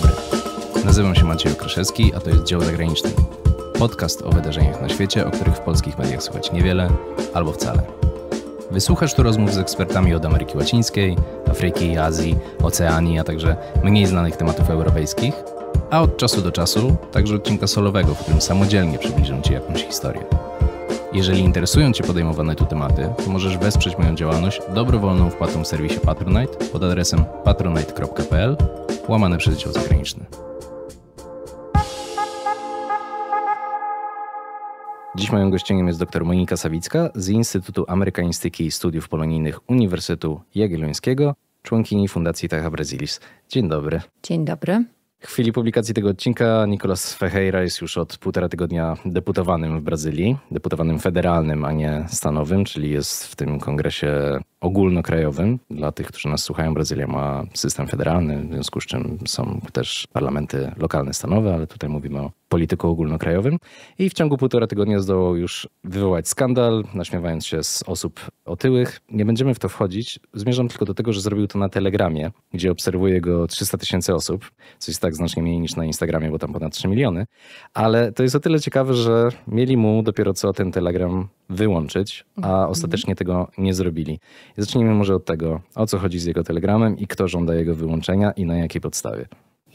dobry. Nazywam się Maciej Okraszewski, a to jest Dział Zagraniczny. Podcast o wydarzeniach na świecie, o których w polskich mediach słychać niewiele albo wcale. Wysłuchasz tu rozmów z ekspertami od Ameryki Łacińskiej, Afryki, Azji, Oceanii, a także mniej znanych tematów europejskich, a od czasu do czasu także odcinka solowego, w którym samodzielnie przybliżę Ci jakąś historię. Jeżeli interesują Cię podejmowane tu tematy, to możesz wesprzeć moją działalność dobrowolną wpłatą w serwisie Patronite pod adresem patronite.pl łamane przez dział zagraniczny. Dziś moją gościniem jest dr Monika Sawicka z Instytutu Amerykanistyki i Studiów Polonijnych Uniwersytetu Jagiellońskiego, członkini Fundacji Techa Brazilis. Dzień dobry. Dzień dobry. W chwili publikacji tego odcinka Nicolas Ferreira jest już od półtora tygodnia deputowanym w Brazylii, deputowanym federalnym, a nie stanowym, czyli jest w tym kongresie ogólnokrajowym. Dla tych, którzy nas słuchają, Brazylia ma system federalny, w związku z czym są też parlamenty lokalne, stanowe, ale tutaj mówimy o polityku ogólnokrajowym. I w ciągu półtora tygodnia zdołał już wywołać skandal, naśmiewając się z osób otyłych. Nie będziemy w to wchodzić. Zmierzam tylko do tego, że zrobił to na Telegramie, gdzie obserwuje go 300 tysięcy osób, coś tak znacznie mniej niż na Instagramie, bo tam ponad 3 miliony. Ale to jest o tyle ciekawe, że mieli mu dopiero co ten Telegram wyłączyć, a mhm. ostatecznie tego nie zrobili. Zacznijmy może od tego, o co chodzi z jego telegramem i kto żąda jego wyłączenia i na jakiej podstawie.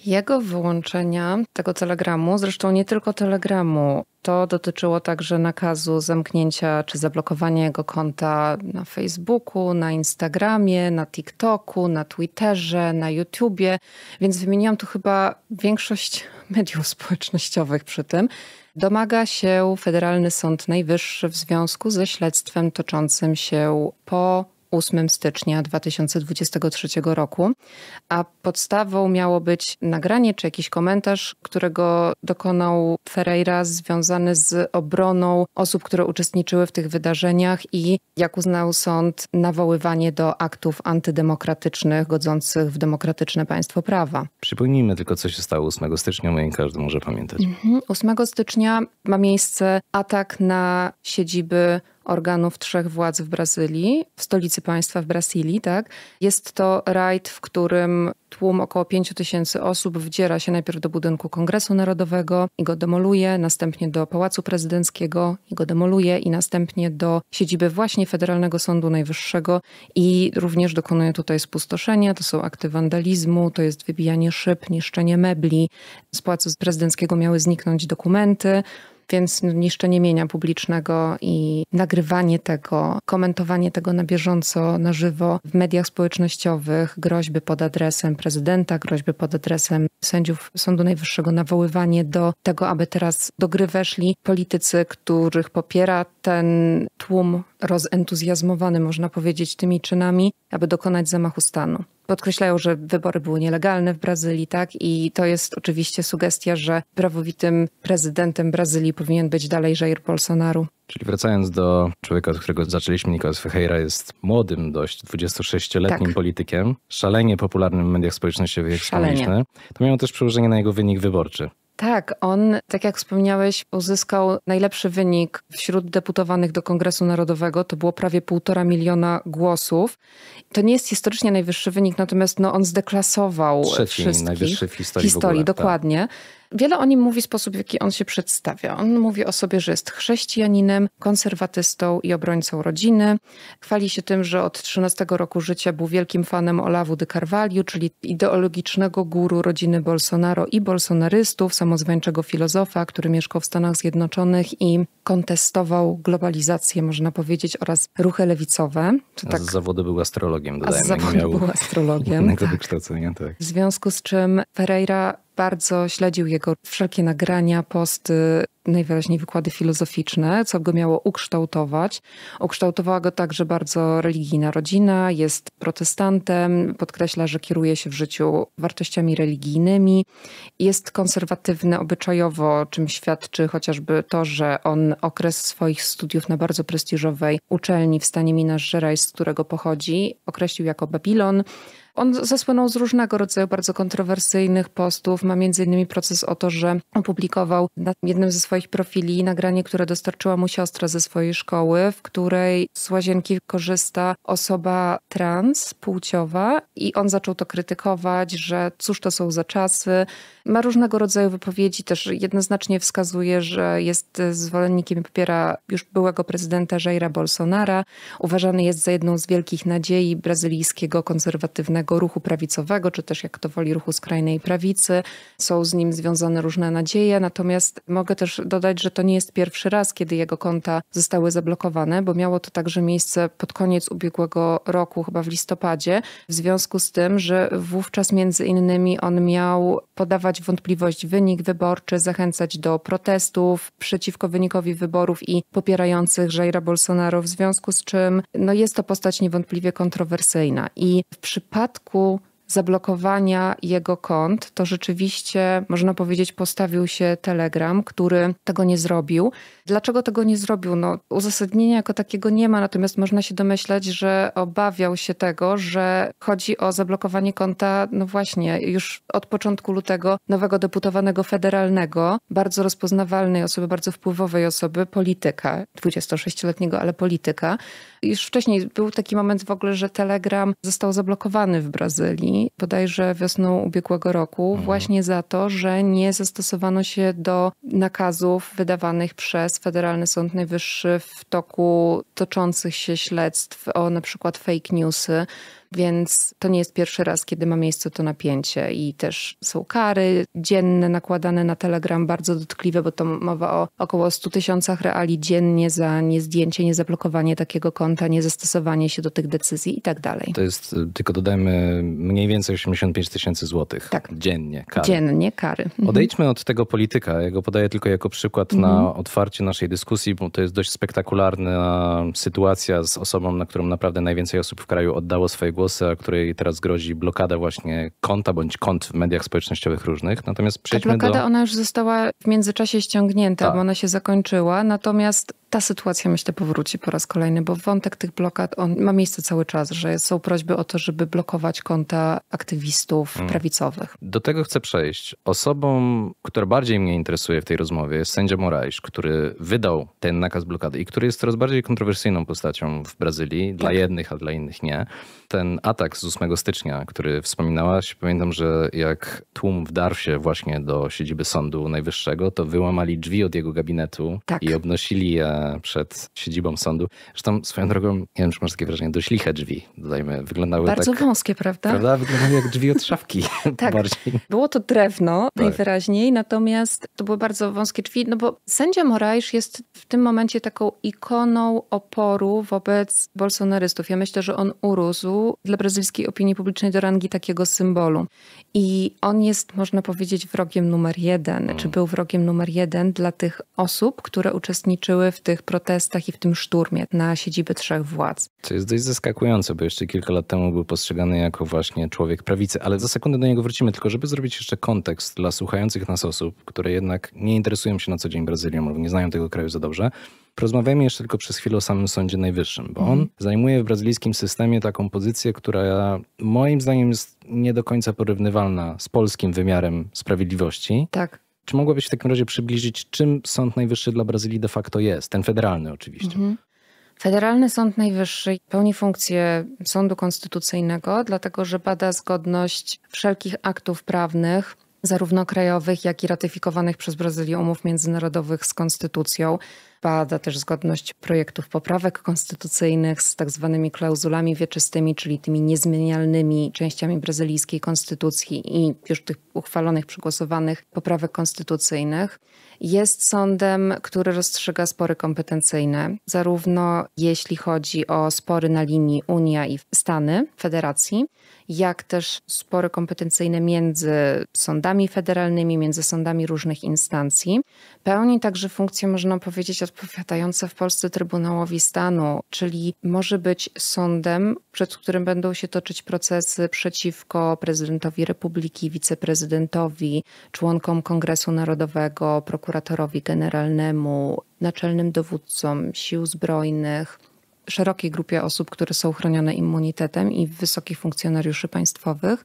Jego wyłączenia tego telegramu, zresztą nie tylko telegramu, to dotyczyło także nakazu zamknięcia czy zablokowania jego konta na Facebooku, na Instagramie, na TikToku, na Twitterze, na YouTubie, więc wymieniłam tu chyba większość mediów społecznościowych przy tym. Domaga się Federalny Sąd Najwyższy w związku ze śledztwem toczącym się po 8 stycznia 2023 roku, a podstawą miało być nagranie czy jakiś komentarz, którego dokonał Ferreira związany z obroną osób, które uczestniczyły w tych wydarzeniach i, jak uznał sąd, nawoływanie do aktów antydemokratycznych godzących w demokratyczne państwo prawa. Przypomnijmy tylko, co się stało 8 stycznia, bo nie każdy może pamiętać. 8 mhm. stycznia ma miejsce atak na siedziby organów trzech władz w Brazylii, w stolicy państwa w Brazylii, tak? Jest to rajd, w którym tłum około 5 tysięcy osób wdziera się najpierw do budynku Kongresu Narodowego i go demoluje, następnie do Pałacu Prezydenckiego i go demoluje i następnie do siedziby właśnie Federalnego Sądu Najwyższego i również dokonuje tutaj spustoszenia, to są akty wandalizmu, to jest wybijanie szyb, niszczenie mebli. Z Pałacu Prezydenckiego miały zniknąć dokumenty, więc no, niszczenie mienia publicznego i nagrywanie tego, komentowanie tego na bieżąco, na żywo w mediach społecznościowych, groźby pod adresem prezydenta, groźby pod adresem sędziów Sądu Najwyższego, nawoływanie do tego, aby teraz do gry weszli politycy, których popiera ten tłum rozentuzjazmowany, można powiedzieć, tymi czynami, aby dokonać zamachu stanu podkreślają, że wybory były nielegalne w Brazylii, tak? I to jest oczywiście sugestia, że prawowitym prezydentem Brazylii powinien być dalej Jair Bolsonaro. Czyli wracając do człowieka, od którego zaczęliśmy, Nicolas Ferreira jest młodym dość, 26-letnim tak. politykiem, szalenie popularnym w mediach społecznościowych i To miało też przełożenie na jego wynik wyborczy. Tak, on, tak jak wspomniałeś, uzyskał najlepszy wynik wśród deputowanych do Kongresu Narodowego. To było prawie półtora miliona głosów. To nie jest historycznie najwyższy wynik, natomiast no, on zdeklasował Trzeci wszystkich. najwyższy w historii. Historii, w ogóle, tak. dokładnie. Tak. Wiele o nim mówi sposób, w jaki on się przedstawia. On mówi o sobie, że jest chrześcijaninem, konserwatystą i obrońcą rodziny. Chwali się tym, że od 13 roku życia był wielkim fanem Olavu de Carvalho, czyli ideologicznego guru rodziny Bolsonaro i bolsonarystów, samozwańczego filozofa, który mieszkał w Stanach Zjednoczonych i kontestował globalizację, można powiedzieć, oraz ruchy lewicowe. Czy tak? Z zawodu był astrologiem, dodajmy. A z zawodu miał... był astrologiem. tak. wykształcenia, tak. W związku z czym Ferreira bardzo śledził jego wszelkie nagrania, posty, najwyraźniej wykłady filozoficzne, co go miało ukształtować. Ukształtowała go także bardzo religijna rodzina, jest protestantem, podkreśla, że kieruje się w życiu wartościami religijnymi, jest konserwatywny obyczajowo, czym świadczy chociażby to, że on okres swoich studiów na bardzo prestiżowej uczelni w stanie Minas Gerais, z którego pochodzi, określił jako Babilon. On zasłynął z różnego rodzaju bardzo kontrowersyjnych postów. Ma między innymi proces o to, że opublikował na jednym ze swoich profili nagranie, które dostarczyła mu siostra ze swojej szkoły, w której z łazienki korzysta osoba trans, płciowa i on zaczął to krytykować, że cóż to są za czasy, ma różnego rodzaju wypowiedzi, też jednoznacznie wskazuje, że jest zwolennikiem i popiera już byłego prezydenta Jaira Bolsonara. Uważany jest za jedną z wielkich nadziei brazylijskiego konserwatywnego ruchu prawicowego, czy też jak to woli ruchu skrajnej prawicy. Są z nim związane różne nadzieje, natomiast mogę też dodać, że to nie jest pierwszy raz, kiedy jego konta zostały zablokowane, bo miało to także miejsce pod koniec ubiegłego roku, chyba w listopadzie, w związku z tym, że wówczas między innymi on miał podawać poddawać wątpliwość wynik wyborczy, zachęcać do protestów przeciwko wynikowi wyborów i popierających Jaira Bolsonaro, w związku z czym no jest to postać niewątpliwie kontrowersyjna. I w przypadku zablokowania jego kont, to rzeczywiście można powiedzieć postawił się Telegram, który tego nie zrobił. Dlaczego tego nie zrobił? No, uzasadnienia jako takiego nie ma, natomiast można się domyśleć, że obawiał się tego, że chodzi o zablokowanie konta, no właśnie, już od początku lutego nowego deputowanego federalnego, bardzo rozpoznawalnej osoby, bardzo wpływowej osoby, polityka, 26-letniego, ale polityka. Już wcześniej był taki moment w ogóle, że Telegram został zablokowany w Brazylii Unii bodajże wiosną ubiegłego roku, mhm. właśnie za to, że nie zastosowano się do nakazów wydawanych przez Federalny Sąd Najwyższy w toku toczących się śledztw o na przykład fake newsy więc to nie jest pierwszy raz, kiedy ma miejsce to napięcie i też są kary dzienne nakładane na Telegram, bardzo dotkliwe, bo to mowa o około 100 tysiącach reali dziennie za niezdjęcie, niezablokowanie takiego konta, niezastosowanie się do tych decyzji i tak dalej. To jest, y, tylko dodajmy, mniej więcej 85 tysięcy złotych tak. dziennie kary. Dziennie kary. Mhm. Odejdźmy od tego polityka. Ja go podaję tylko jako przykład mhm. na otwarcie naszej dyskusji, bo to jest dość spektakularna sytuacja z osobą, na którą naprawdę najwięcej osób w kraju oddało swoje głosy głosy, a której teraz grozi blokada właśnie konta bądź kont w mediach społecznościowych różnych. Natomiast tak, przejdźmy Ta blokada, do... ona już została w międzyczasie ściągnięta, tak. bo ona się zakończyła. Natomiast ta sytuacja, myślę, powróci po raz kolejny, bo wątek tych blokad on ma miejsce cały czas, że są prośby o to, żeby blokować konta aktywistów mm. prawicowych. Do tego chcę przejść. Osobą, która bardziej mnie interesuje w tej rozmowie, jest sędzia Moraes, który wydał ten nakaz blokady i który jest coraz bardziej kontrowersyjną postacią w Brazylii. Dla tak. jednych, a dla innych nie. Ten atak z 8 stycznia, który wspominałaś, pamiętam, że jak tłum wdarł się właśnie do siedziby Sądu Najwyższego, to wyłamali drzwi od jego gabinetu tak. i obnosili je przed siedzibą sądu. Zresztą swoją drogą, nie wiem, czy masz takie wrażenie, dość liche drzwi, dodajmy, wyglądały Bardzo tak, wąskie, prawda? Prawda? Wyglądały jak drzwi od szafki. tak, bardziej. było to drewno tak. najwyraźniej, natomiast to były bardzo wąskie drzwi, no bo sędzia Morajsz jest w tym momencie taką ikoną oporu wobec bolsonarystów. Ja myślę, że on urósł dla brazylijskiej opinii publicznej do rangi takiego symbolu. I on jest, można powiedzieć, wrogiem numer jeden, hmm. czy był wrogiem numer jeden dla tych osób, które uczestniczyły w tych tych protestach i w tym szturmie na siedzibę trzech władz. To jest dość zaskakujące, bo jeszcze kilka lat temu był postrzegany jako właśnie człowiek prawicy, ale za sekundę do niego wrócimy, tylko żeby zrobić jeszcze kontekst dla słuchających nas osób, które jednak nie interesują się na co dzień Brazylią lub nie znają tego kraju za dobrze. Porozmawiajmy jeszcze tylko przez chwilę o samym Sądzie Najwyższym, bo on mm. zajmuje w brazylijskim systemie taką pozycję, która moim zdaniem jest nie do końca porównywalna z polskim wymiarem sprawiedliwości. Tak. Czy mogłabyś w takim razie przybliżyć, czym Sąd Najwyższy dla Brazylii de facto jest? Ten federalny oczywiście. Mhm. Federalny Sąd Najwyższy pełni funkcję sądu konstytucyjnego, dlatego że bada zgodność wszelkich aktów prawnych, zarówno krajowych, jak i ratyfikowanych przez Brazylię umów międzynarodowych z konstytucją. Bada też zgodność projektów poprawek konstytucyjnych z tak zwanymi klauzulami wieczystymi, czyli tymi niezmienialnymi częściami brazylijskiej konstytucji i już tych uchwalonych, przegłosowanych poprawek konstytucyjnych. Jest sądem, który rozstrzyga spory kompetencyjne, zarówno jeśli chodzi o spory na linii Unia i Stany, Federacji, jak też spory kompetencyjne między sądami federalnymi, między sądami różnych instancji. Pełni także funkcję, można powiedzieć, od odpowiadające w Polsce Trybunałowi Stanu, czyli może być sądem, przed którym będą się toczyć procesy przeciwko prezydentowi Republiki, wiceprezydentowi, członkom Kongresu Narodowego, prokuratorowi generalnemu, naczelnym dowódcom sił zbrojnych, szerokiej grupie osób, które są chronione immunitetem i wysokich funkcjonariuszy państwowych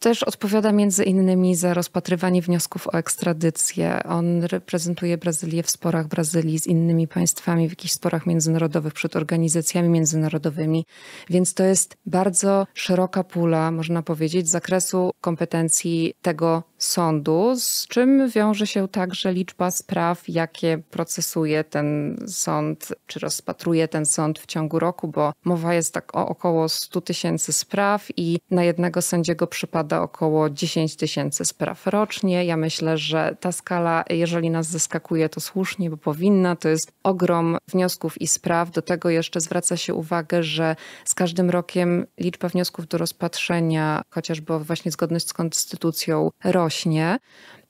też odpowiada między innymi za rozpatrywanie wniosków o ekstradycję. On reprezentuje Brazylię w sporach Brazylii z innymi państwami, w jakichś sporach międzynarodowych, przed organizacjami międzynarodowymi. Więc to jest bardzo szeroka pula, można powiedzieć, zakresu kompetencji tego sądu, z czym wiąże się także liczba spraw, jakie procesuje ten sąd, czy rozpatruje ten sąd w ciągu roku, bo mowa jest tak o około 100 tysięcy spraw i na jednego sędziego przypada bada około 10 tysięcy spraw rocznie. Ja myślę, że ta skala, jeżeli nas zaskakuje, to słusznie, bo powinna. To jest ogrom wniosków i spraw. Do tego jeszcze zwraca się uwagę, że z każdym rokiem liczba wniosków do rozpatrzenia, chociażby właśnie zgodność z konstytucją, rośnie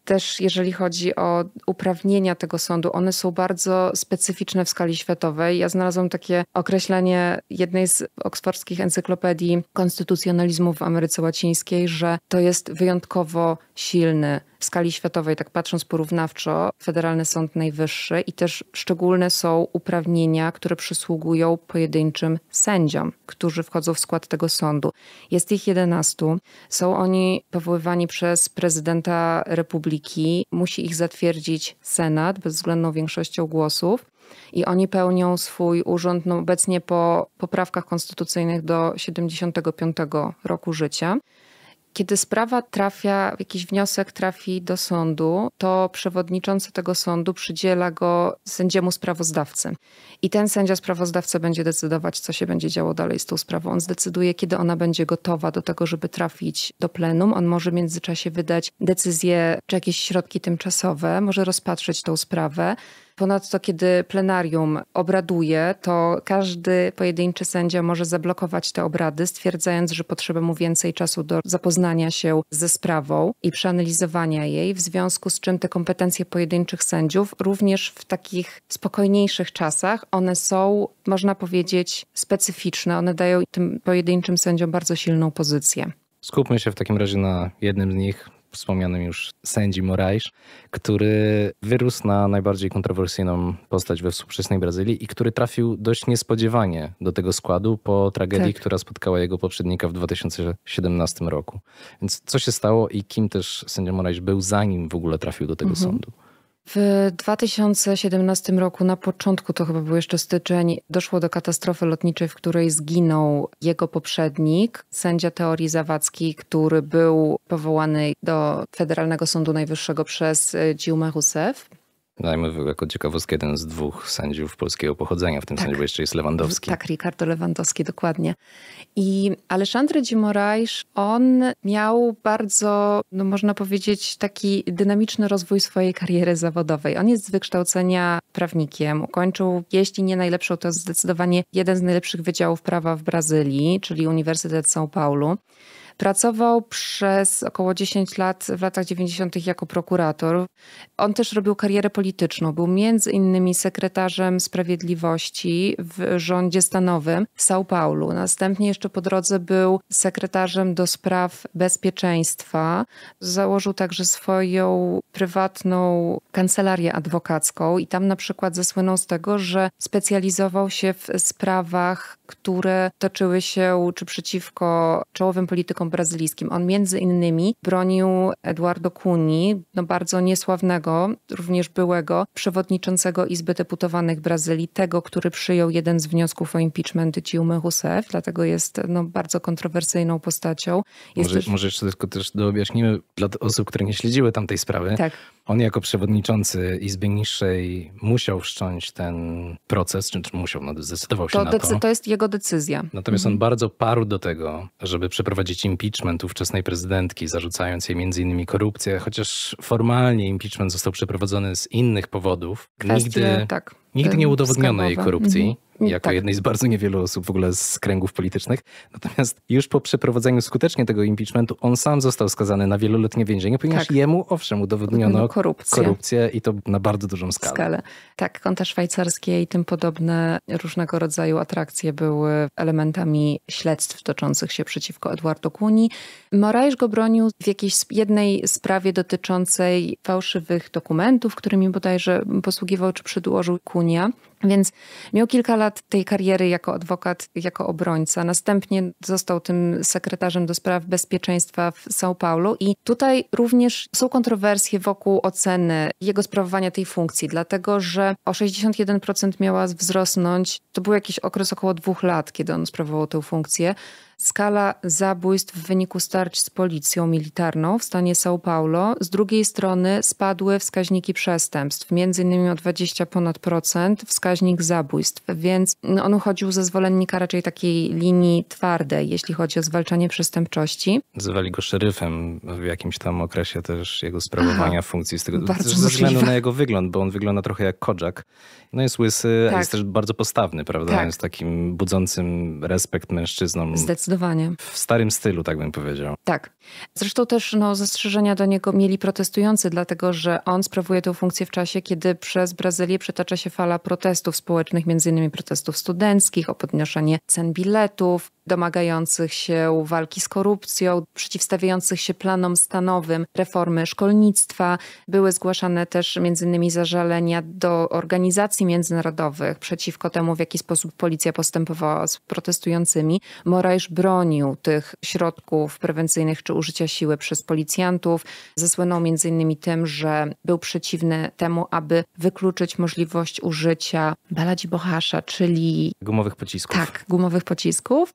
też jeżeli chodzi o uprawnienia tego sądu, one są bardzo specyficzne w skali światowej. Ja znalazłam takie określenie jednej z oksfordzkich encyklopedii konstytucjonalizmu w Ameryce Łacińskiej, że to jest wyjątkowo silny w skali światowej, tak patrząc porównawczo, Federalny Sąd Najwyższy i też szczególne są uprawnienia, które przysługują pojedynczym sędziom, którzy wchodzą w skład tego sądu. Jest ich 11. Są oni powoływani przez prezydenta republiki. Musi ich zatwierdzić Senat bezwzględną większością głosów i oni pełnią swój urząd no obecnie po poprawkach konstytucyjnych do 75 roku życia. Kiedy sprawa trafia, jakiś wniosek trafi do sądu, to przewodniczący tego sądu przydziela go sędziemu sprawozdawcy. I ten sędzia sprawozdawca będzie decydować, co się będzie działo dalej z tą sprawą. On zdecyduje, kiedy ona będzie gotowa do tego, żeby trafić do plenum. On może w międzyczasie wydać decyzję czy jakieś środki tymczasowe, może rozpatrzyć tą sprawę. Ponadto, kiedy plenarium obraduje, to każdy pojedynczy sędzia może zablokować te obrady, stwierdzając, że potrzeba mu więcej czasu do zapoznania się ze sprawą i przeanalizowania jej, w związku z czym te kompetencje pojedynczych sędziów, również w takich spokojniejszych czasach, one są, można powiedzieć, specyficzne. One dają tym pojedynczym sędziom bardzo silną pozycję. Skupmy się w takim razie na jednym z nich, wspomnianym już sędzi Moraes, który wyrósł na najbardziej kontrowersyjną postać we współczesnej Brazylii i który trafił dość niespodziewanie do tego składu po tragedii, tak. która spotkała jego poprzednika w 2017 roku. Więc co się stało i kim też sędzia Moraes był, zanim w ogóle trafił do tego mhm. sądu? W 2017 roku, na początku to chyba był jeszcze styczeń, doszło do katastrofy lotniczej, w której zginął jego poprzednik, sędzia teorii Zawadzki, który był powołany do Federalnego Sądu Najwyższego przez Dilma Rousseff. Dajmy jako ciekawostkę jeden z dwóch sędziów polskiego pochodzenia, w tym tak. sensie, bo jeszcze jest Lewandowski. Tak, Ricardo Lewandowski, dokładnie. I Alexandre de Moraes, on miał bardzo, no można powiedzieć, taki dynamiczny rozwój swojej kariery zawodowej. On jest z wykształcenia prawnikiem, ukończył, jeśli nie najlepszą, to zdecydowanie jeden z najlepszych wydziałów prawa w Brazylii, czyli Uniwersytet São Paulo. Pracował przez około 10 lat w latach 90. jako prokurator. On też robił karierę polityczną. Był między innymi sekretarzem sprawiedliwości w rządzie stanowym São Paulo. Następnie jeszcze po drodze był sekretarzem do spraw bezpieczeństwa. Założył także swoją prywatną kancelarię adwokacką i tam na przykład zasłynął z tego, że specjalizował się w sprawach, które toczyły się czy przeciwko czołowym politykom brazylijskim. On między innymi bronił Eduardo Cuni, no bardzo niesławnego, również byłego przewodniczącego Izby Deputowanych Brazylii, tego, który przyjął jeden z wniosków o impeachment Dilmy Rousseff, dlatego jest no, bardzo kontrowersyjną postacią. Jest może, też... może jeszcze tylko też doobjaśnimy dla osób, które nie śledziły tamtej sprawy. Tak. On jako przewodniczący Izby Niższej musiał wszcząć ten proces, czy, czy musiał, no, zdecydował się to na to. To jest jego decyzja. Natomiast mhm. on bardzo parł do tego, żeby przeprowadzić im impeachment ówczesnej prezydentki, zarzucając jej m.in. korupcję, chociaż formalnie impeachment został przeprowadzony z innych powodów. Kwestie, nigdy, tak. Nigdy nie udowodniono jej korupcji, mhm. jako tak. jednej z bardzo niewielu osób w ogóle z kręgów politycznych. Natomiast już po przeprowadzeniu skutecznie tego impeachmentu on sam został skazany na wieloletnie więzienie, ponieważ tak. jemu owszem udowodniono korupcję. korupcję i to na bardzo dużą skalę. skalę. Tak, konta szwajcarskie i tym podobne różnego rodzaju atrakcje były elementami śledztw toczących się przeciwko Edwardo Kuni. Moraes go bronił w jakiejś jednej sprawie dotyczącej fałszywych dokumentów, którymi bodajże posługiwał czy przedłożył Kuni opiekunia. Więc miał kilka lat tej kariery jako adwokat, jako obrońca. Następnie został tym sekretarzem do spraw bezpieczeństwa w São Paulo i tutaj również są kontrowersje wokół oceny jego sprawowania tej funkcji, dlatego że o 61% miała wzrosnąć. To był jakiś okres około dwóch lat, kiedy on sprawował tę funkcję skala zabójstw w wyniku starć z policją militarną w stanie São Paulo. Z drugiej strony spadły wskaźniki przestępstw, między innymi o 20 ponad procent wskaźnik zabójstw, więc no, on uchodził ze zwolennika raczej takiej linii twardej, jeśli chodzi o zwalczanie przestępczości. Nazywali go szeryfem w jakimś tam okresie też jego sprawowania Aha, funkcji, z tego, ze względu na jego wygląd, bo on wygląda trochę jak Kodżak. No jest łysy, tak. jest też bardzo postawny, prawda? Tak. Jest takim budzącym respekt mężczyznom. Zdecydowanie zdecydowanie. W starym stylu, tak bym powiedział. Tak. Zresztą też no, zastrzeżenia do niego mieli protestujący, dlatego że on sprawuje tę funkcję w czasie, kiedy przez Brazylię przetacza się fala protestów społecznych, między innymi protestów studenckich, o podnoszenie cen biletów, domagających się walki z korupcją, przeciwstawiających się planom stanowym reformy szkolnictwa. Były zgłaszane też między innymi zażalenia do organizacji międzynarodowych przeciwko temu, w jaki sposób policja postępowała z protestującymi. Moraes bronił tych środków prewencyjnych czy użycia siły przez policjantów. Zasłynął między innymi tym, że był przeciwny temu, aby wykluczyć możliwość użycia baladzi bohasza, czyli... Gumowych pocisków. Tak, gumowych pocisków.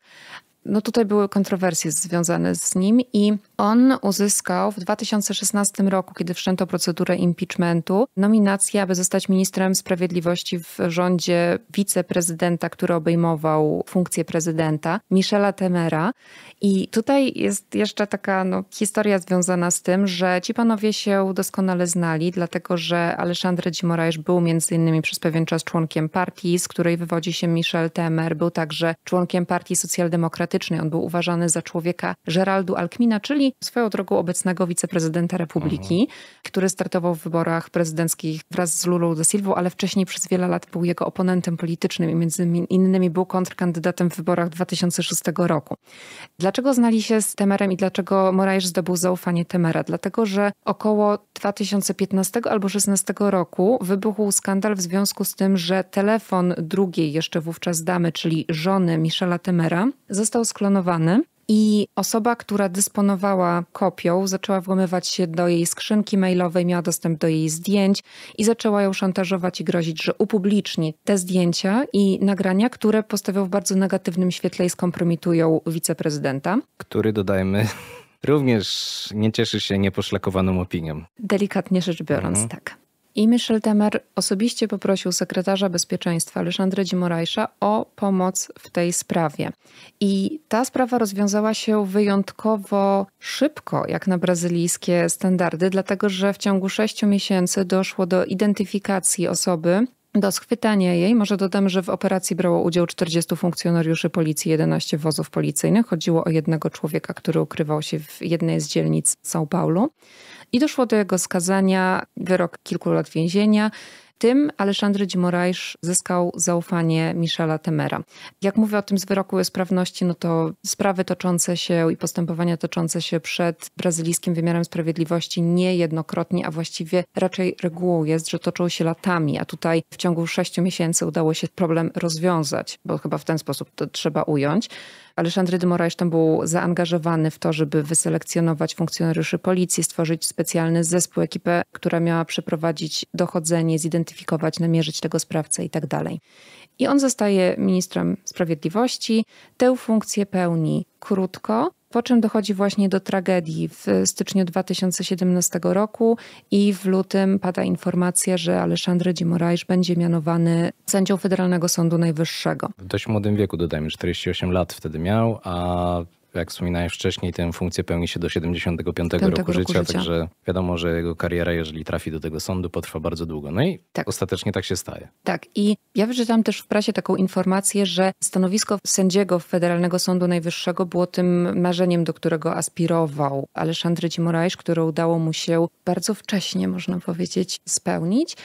No tutaj były kontrowersje związane z nim i on uzyskał w 2016 roku, kiedy wszczęto procedurę impeachmentu, nominację, aby zostać ministrem sprawiedliwości w rządzie wiceprezydenta, który obejmował funkcję prezydenta, Michela Temera. I tutaj jest jeszcze taka no, historia związana z tym, że ci panowie się doskonale znali, dlatego że Alexandre Dzimorajesz był między innymi przez pewien czas członkiem partii, z której wywodzi się Michel Temer, był także członkiem partii socjaldemokratycznej. On był uważany za człowieka Geraldu Alkmina, czyli swoją drogą obecnego wiceprezydenta Republiki, mhm. który startował w wyborach prezydenckich wraz z Lulą da Silva, ale wcześniej przez wiele lat był jego oponentem politycznym i między innymi był kontrkandydatem w wyborach 2006 roku. Dlaczego znali się z Temerem i dlaczego Moraes zdobył zaufanie Temera? Dlatego, że około 2015 albo 2016 roku wybuchł skandal w związku z tym, że telefon drugiej jeszcze wówczas damy, czyli żony Michela Temera, został sklonowany i osoba, która dysponowała kopią, zaczęła włamywać się do jej skrzynki mailowej, miała dostęp do jej zdjęć i zaczęła ją szantażować i grozić, że upubliczni te zdjęcia i nagrania, które postawią w bardzo negatywnym świetle i skompromitują wiceprezydenta. Który, dodajmy, również nie cieszy się nieposzlakowaną opinią. Delikatnie rzecz biorąc, mhm. tak. I Michel Temer osobiście poprosił sekretarza bezpieczeństwa Aleszandrę Dzimorajsza o pomoc w tej sprawie. I ta sprawa rozwiązała się wyjątkowo szybko, jak na brazylijskie standardy, dlatego że w ciągu sześciu miesięcy doszło do identyfikacji osoby, do schwytania jej, może dodam, że w operacji brało udział 40 funkcjonariuszy policji, 11 wozów policyjnych. Chodziło o jednego człowieka, który ukrywał się w jednej z dzielnic São Paulo. I doszło do jego skazania, wyrok kilku lat więzienia. Tym Aleksandry de Moraes zyskał zaufanie Michela Temera. Jak mówię o tym z wyroku sprawności, no to sprawy toczące się i postępowania toczące się przed brazylijskim wymiarem sprawiedliwości niejednokrotnie, a właściwie raczej regułą jest, że toczą się latami, a tutaj w ciągu sześciu miesięcy udało się problem rozwiązać, bo chyba w ten sposób to trzeba ująć. Aleszandry Dymorajsz tam był zaangażowany w to, żeby wyselekcjonować funkcjonariuszy policji, stworzyć specjalny zespół, ekipę, która miała przeprowadzić dochodzenie, zidentyfikować, namierzyć tego sprawcę i tak dalej. I on zostaje ministrem sprawiedliwości. Tę funkcję pełni krótko, po czym dochodzi właśnie do tragedii w styczniu 2017 roku i w lutym pada informacja, że Aleksandr de będzie mianowany sędzią Federalnego Sądu Najwyższego. W dość młodym wieku, dodajmy, 48 lat wtedy miał, a jak wspominałeś wcześniej, tę funkcję pełni się do 75 roku, roku życia, życia, także wiadomo, że jego kariera, jeżeli trafi do tego sądu, potrwa bardzo długo. No i tak. ostatecznie tak się staje. Tak. I ja wyczytałam też w prasie taką informację, że stanowisko sędziego Federalnego Sądu Najwyższego było tym marzeniem, do którego aspirował Aleszandry Moraes, które udało mu się bardzo wcześnie, można powiedzieć, spełnić.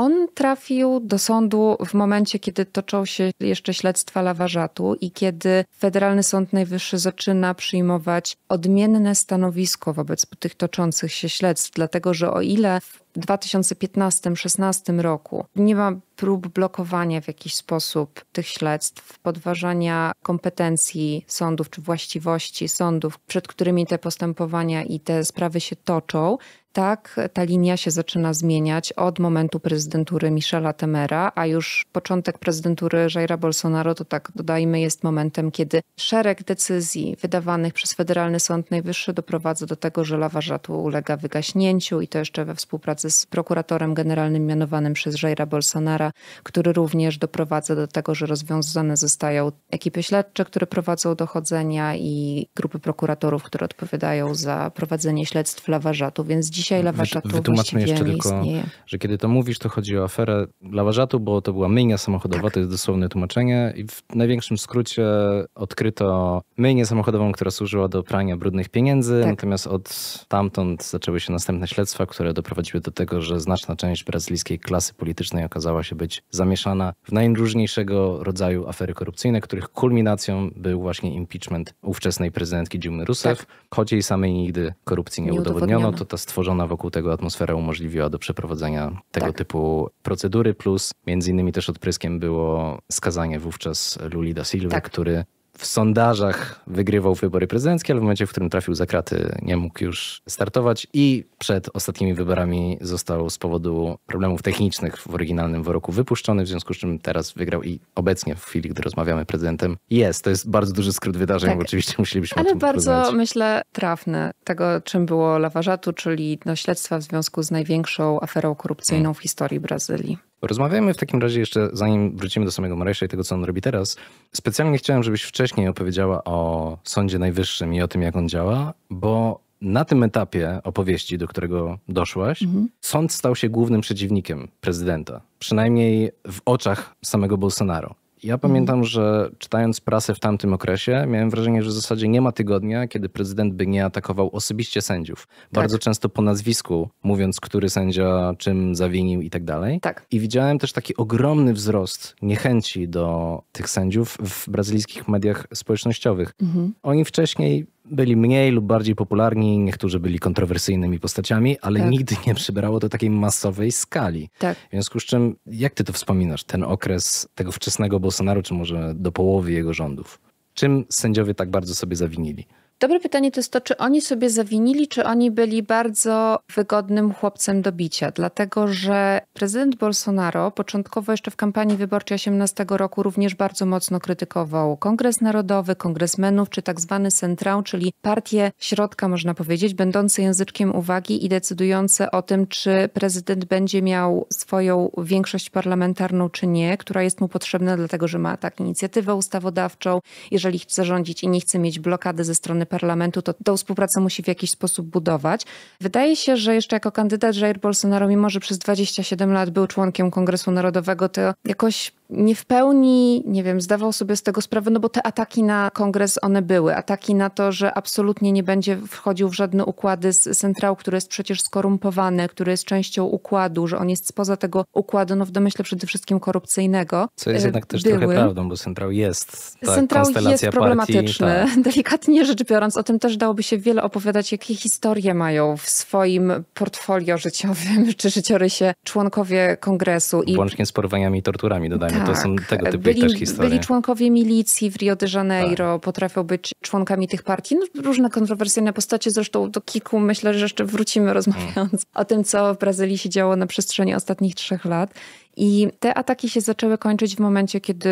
On trafił do sądu w momencie, kiedy toczą się jeszcze śledztwa lawarzatu i kiedy Federalny Sąd Najwyższy zaczyna przyjmować odmienne stanowisko wobec tych toczących się śledztw, dlatego że o ile w 2015-16 roku nie ma prób blokowania w jakiś sposób tych śledztw, podważania kompetencji sądów czy właściwości sądów, przed którymi te postępowania i te sprawy się toczą, tak ta linia się zaczyna zmieniać od momentu prezydentury Michela Temera, a już początek prezydentury Jaira Bolsonaro, to tak dodajmy, jest momentem, kiedy szereg decyzji wydawanych przez Federalny Sąd Najwyższy doprowadza do tego, że lawa żatu ulega wygaśnięciu i to jeszcze we współpracy współpracy z prokuratorem generalnym mianowanym przez Jaira Bolsonara, który również doprowadza do tego, że rozwiązane zostają ekipy śledcze, które prowadzą dochodzenia i grupy prokuratorów, które odpowiadają za prowadzenie śledztw lawarzatu. Więc dzisiaj lawarzatu Wytłumaczmy jeszcze tylko, istnieje. że kiedy to mówisz, to chodzi o aferę lawarzatu, bo to była myjnia samochodowa, tak. to jest dosłowne tłumaczenie i w największym skrócie odkryto myjnię samochodową, która służyła do prania brudnych pieniędzy, tak. natomiast od tamtąd zaczęły się następne śledztwa, które doprowadziły do do tego, że znaczna część brazylijskiej klasy politycznej okazała się być zamieszana w najróżniejszego rodzaju afery korupcyjne, których kulminacją był właśnie impeachment ówczesnej prezydentki Dilmy Rousseff. Tak. Choć jej samej nigdy korupcji nie, nie udowodniono, to ta stworzona wokół tego atmosfera umożliwiła do przeprowadzenia tego tak. typu procedury, plus między innymi też odpryskiem było skazanie wówczas Luli da Silva, tak. który w sondażach wygrywał wybory prezydenckie, ale w momencie, w którym trafił za kraty, nie mógł już startować i przed ostatnimi wyborami został z powodu problemów technicznych w oryginalnym wyroku wypuszczony, w związku z czym teraz wygrał i obecnie w chwili, gdy rozmawiamy prezydentem jest. To jest bardzo duży skrót wydarzeń, tak. bo oczywiście musielibyśmy Ale o tym bardzo, myślę, trafne tego, czym było Lawarzatu, czyli no, śledztwa w związku z największą aferą korupcyjną hmm. w historii Brazylii. Rozmawiajmy w takim razie jeszcze, zanim wrócimy do samego Maresza i tego, co on robi teraz. Specjalnie chciałem, żebyś wcześniej opowiedziała o Sądzie Najwyższym i o tym, jak on działa, bo na tym etapie opowieści, do którego doszłaś, mhm. sąd stał się głównym przeciwnikiem prezydenta, przynajmniej w oczach samego Bolsonaro. Ja mhm. pamiętam, że czytając prasę w tamtym okresie, miałem wrażenie, że w zasadzie nie ma tygodnia, kiedy prezydent by nie atakował osobiście sędziów. Tak. Bardzo często po nazwisku, mówiąc, który sędzia czym zawinił i tak dalej. Tak. I widziałem też taki ogromny wzrost niechęci do tych sędziów w brazylijskich mediach społecznościowych. Mhm. Oni wcześniej byli mniej lub bardziej popularni, niektórzy byli kontrowersyjnymi postaciami, ale tak. nigdy nie przybrało to takiej masowej skali. Tak. W związku z czym, jak ty to wspominasz, ten okres tego wczesnego Bolsonaro, czy może do połowy jego rządów? Czym sędziowie tak bardzo sobie zawinili? Dobre pytanie to jest to, czy oni sobie zawinili, czy oni byli bardzo wygodnym chłopcem do bicia, dlatego że prezydent Bolsonaro początkowo jeszcze w kampanii wyborczej 18 roku również bardzo mocno krytykował Kongres Narodowy, kongresmenów, czy tak zwany centrał, czyli partie środka, można powiedzieć, będące języczkiem uwagi i decydujące o tym, czy prezydent będzie miał swoją większość parlamentarną, czy nie, która jest mu potrzebna, dlatego że ma tak inicjatywę ustawodawczą, jeżeli chce rządzić i nie chce mieć blokady ze strony parlamentu, to tą współpracę musi w jakiś sposób budować. Wydaje się, że jeszcze jako kandydat Jair Bolsonaro, mimo że przez 27 lat był członkiem Kongresu Narodowego, to jakoś nie w pełni, nie wiem, zdawał sobie z tego sprawę, no bo te ataki na kongres one były. Ataki na to, że absolutnie nie będzie wchodził w żadne układy z centrał, który jest przecież skorumpowany, który jest częścią układu, że on jest spoza tego układu, no w domyśle przede wszystkim korupcyjnego. Co jest e, jednak też były. trochę prawdą, bo centrał jest. Ta centrał jest problematyczny, partii, tak. delikatnie rzecz biorąc. O tym też dałoby się wiele opowiadać, jakie historie mają w swoim portfolio życiowym czy życiorysie członkowie kongresu. I... Łącznie z porwaniami i torturami, dodajmy tak. to są tego typu byli, też historie. Byli członkowie milicji w Rio de Janeiro, tak. potrafią być członkami tych partii. No, różne kontrowersyjne postacie, zresztą do kilku myślę, że jeszcze wrócimy rozmawiając hmm. o tym, co w Brazylii się działo na przestrzeni ostatnich trzech lat. I te ataki się zaczęły kończyć w momencie, kiedy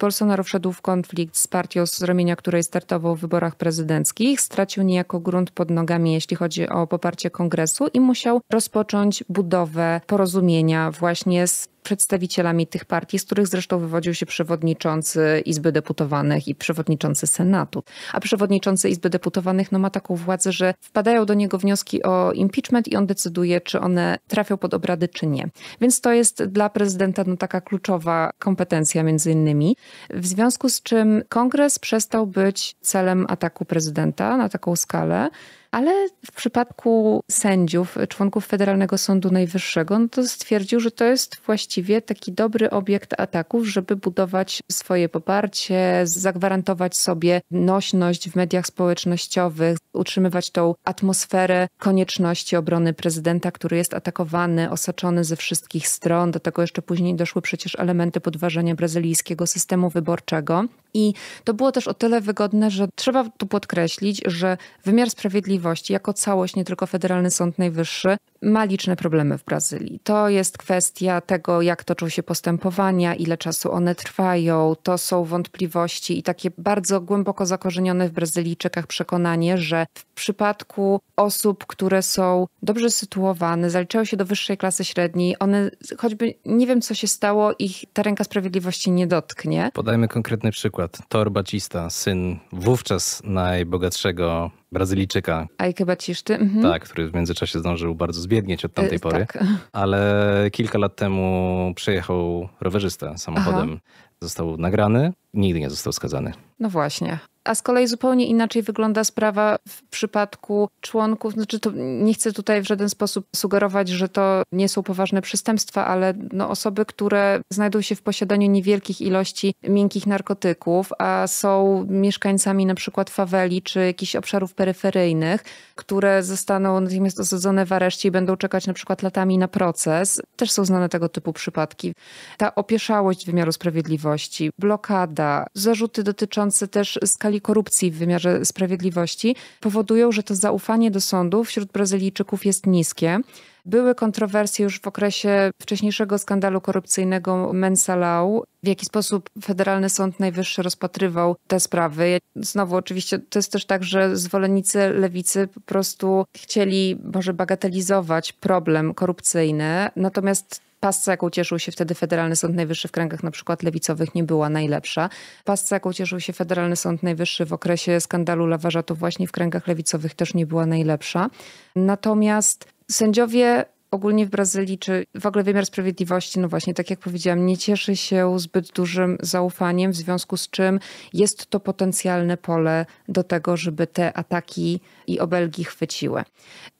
Bolsonaro wszedł w konflikt z partią, z ramienia której startował w wyborach prezydenckich. Stracił niejako grunt pod nogami, jeśli chodzi o poparcie kongresu i musiał rozpocząć budowę porozumienia właśnie z przedstawicielami tych partii, z których zresztą wywodził się przewodniczący Izby Deputowanych i przewodniczący Senatu. A przewodniczący Izby Deputowanych no, ma taką władzę, że wpadają do niego wnioski o impeachment i on decyduje, czy one trafią pod obrady, czy nie. Więc to jest dla prezydenta no, taka kluczowa kompetencja między innymi, w związku z czym kongres przestał być celem ataku prezydenta na taką skalę, ale w przypadku sędziów, członków Federalnego Sądu Najwyższego, no to stwierdził, że to jest właściwie taki dobry obiekt ataków, żeby budować swoje poparcie, zagwarantować sobie nośność w mediach społecznościowych, utrzymywać tą atmosferę konieczności obrony prezydenta, który jest atakowany, osaczony ze wszystkich stron. Do tego jeszcze później doszły przecież elementy podważenia brazylijskiego systemu wyborczego. I to było też o tyle wygodne, że trzeba tu podkreślić, że wymiar sprawiedliwości jako całość, nie tylko Federalny Sąd Najwyższy, ma liczne problemy w Brazylii. To jest kwestia tego, jak toczą się postępowania, ile czasu one trwają. To są wątpliwości i takie bardzo głęboko zakorzenione w Brazylijczykach przekonanie, że w przypadku osób, które są dobrze sytuowane, zaliczają się do wyższej klasy średniej, one choćby nie wiem, co się stało, ich ta ręka sprawiedliwości nie dotknie. Podajmy konkretny przykład. Tor Bacista, syn wówczas najbogatszego Brazylijczyka. Aikeba Ciszty. Mhm. Tak, który w międzyczasie zdążył bardzo zbiednieć od y, tamtej pory. Tak. Ale kilka lat temu przejechał rowerzystę samochodem. Aha. Został nagrany, nigdy nie został skazany. No właśnie. A z kolei zupełnie inaczej wygląda sprawa w przypadku członków, znaczy to nie chcę tutaj w żaden sposób sugerować, że to nie są poważne przestępstwa, ale no osoby, które znajdują się w posiadaniu niewielkich ilości miękkich narkotyków, a są mieszkańcami na przykład faweli czy jakichś obszarów peryferyjnych, które zostaną natychmiast osadzone w areszcie i będą czekać na przykład latami na proces, też są znane tego typu przypadki. Ta opieszałość wymiaru sprawiedliwości, blokada, zarzuty dotyczące też skali skali korupcji w wymiarze sprawiedliwości powodują, że to zaufanie do sądu wśród Brazylijczyków jest niskie. Były kontrowersje już w okresie wcześniejszego skandalu korupcyjnego Mensalau, w jaki sposób Federalny Sąd Najwyższy rozpatrywał te sprawy. Znowu, oczywiście, to jest też tak, że zwolennicy lewicy po prostu chcieli może bagatelizować problem korupcyjny, natomiast Pasca, jaką cieszył się wtedy Federalny Sąd Najwyższy w kręgach na przykład lewicowych, nie była najlepsza. Pasca, jaką cieszył się Federalny Sąd Najwyższy w okresie skandalu Lawarzatów właśnie w kręgach lewicowych też nie była najlepsza. Natomiast Sędziowie ogólnie w Brazylii, czy w ogóle wymiar sprawiedliwości, no właśnie, tak jak powiedziałam, nie cieszy się zbyt dużym zaufaniem, w związku z czym jest to potencjalne pole do tego, żeby te ataki i obelgi chwyciły.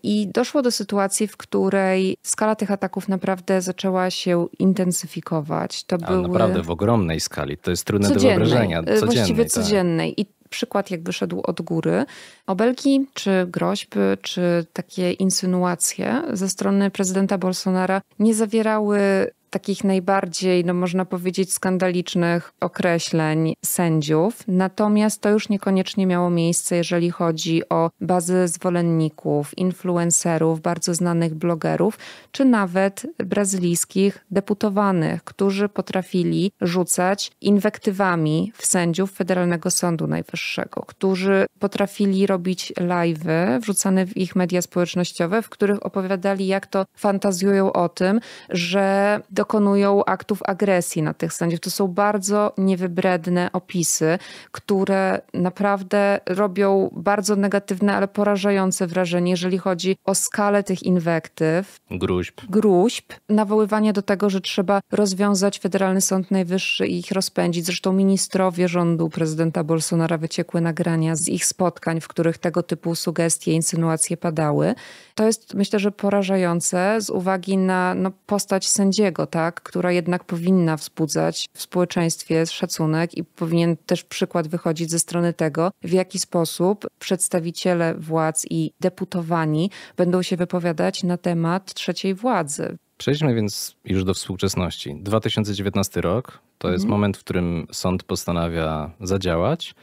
I doszło do sytuacji, w której skala tych ataków naprawdę zaczęła się intensyfikować. To były... Naprawdę w ogromnej skali, to jest trudne codziennej, do wyobrażenia. Codziennej, właściwie codziennej. Tak. I przykład jakby szedł od góry. Obelgi, czy groźby, czy takie insynuacje ze strony prezydenta Bolsonara nie zawierały takich najbardziej, no można powiedzieć, skandalicznych określeń sędziów. Natomiast to już niekoniecznie miało miejsce, jeżeli chodzi o bazy zwolenników, influencerów, bardzo znanych blogerów, czy nawet brazylijskich deputowanych, którzy potrafili rzucać inwektywami w sędziów Federalnego Sądu Najwyższego, którzy potrafili robić live'y wrzucane w ich media społecznościowe, w których opowiadali, jak to fantazjują o tym, że do dokonują aktów agresji na tych sędziów. To są bardzo niewybredne opisy, które naprawdę robią bardzo negatywne, ale porażające wrażenie, jeżeli chodzi o skalę tych inwektyw. Gruźb. Gruźb. Nawoływanie do tego, że trzeba rozwiązać Federalny Sąd Najwyższy i ich rozpędzić. Zresztą ministrowie rządu prezydenta Bolsonaro wyciekły nagrania z ich spotkań, w których tego typu sugestie, insynuacje padały. To jest myślę, że porażające z uwagi na no, postać sędziego tak, która jednak powinna wzbudzać w społeczeństwie szacunek i powinien też przykład wychodzić ze strony tego, w jaki sposób przedstawiciele władz i deputowani będą się wypowiadać na temat trzeciej władzy. Przejdźmy więc już do współczesności. 2019 rok to jest mhm. moment, w którym sąd postanawia zadziałać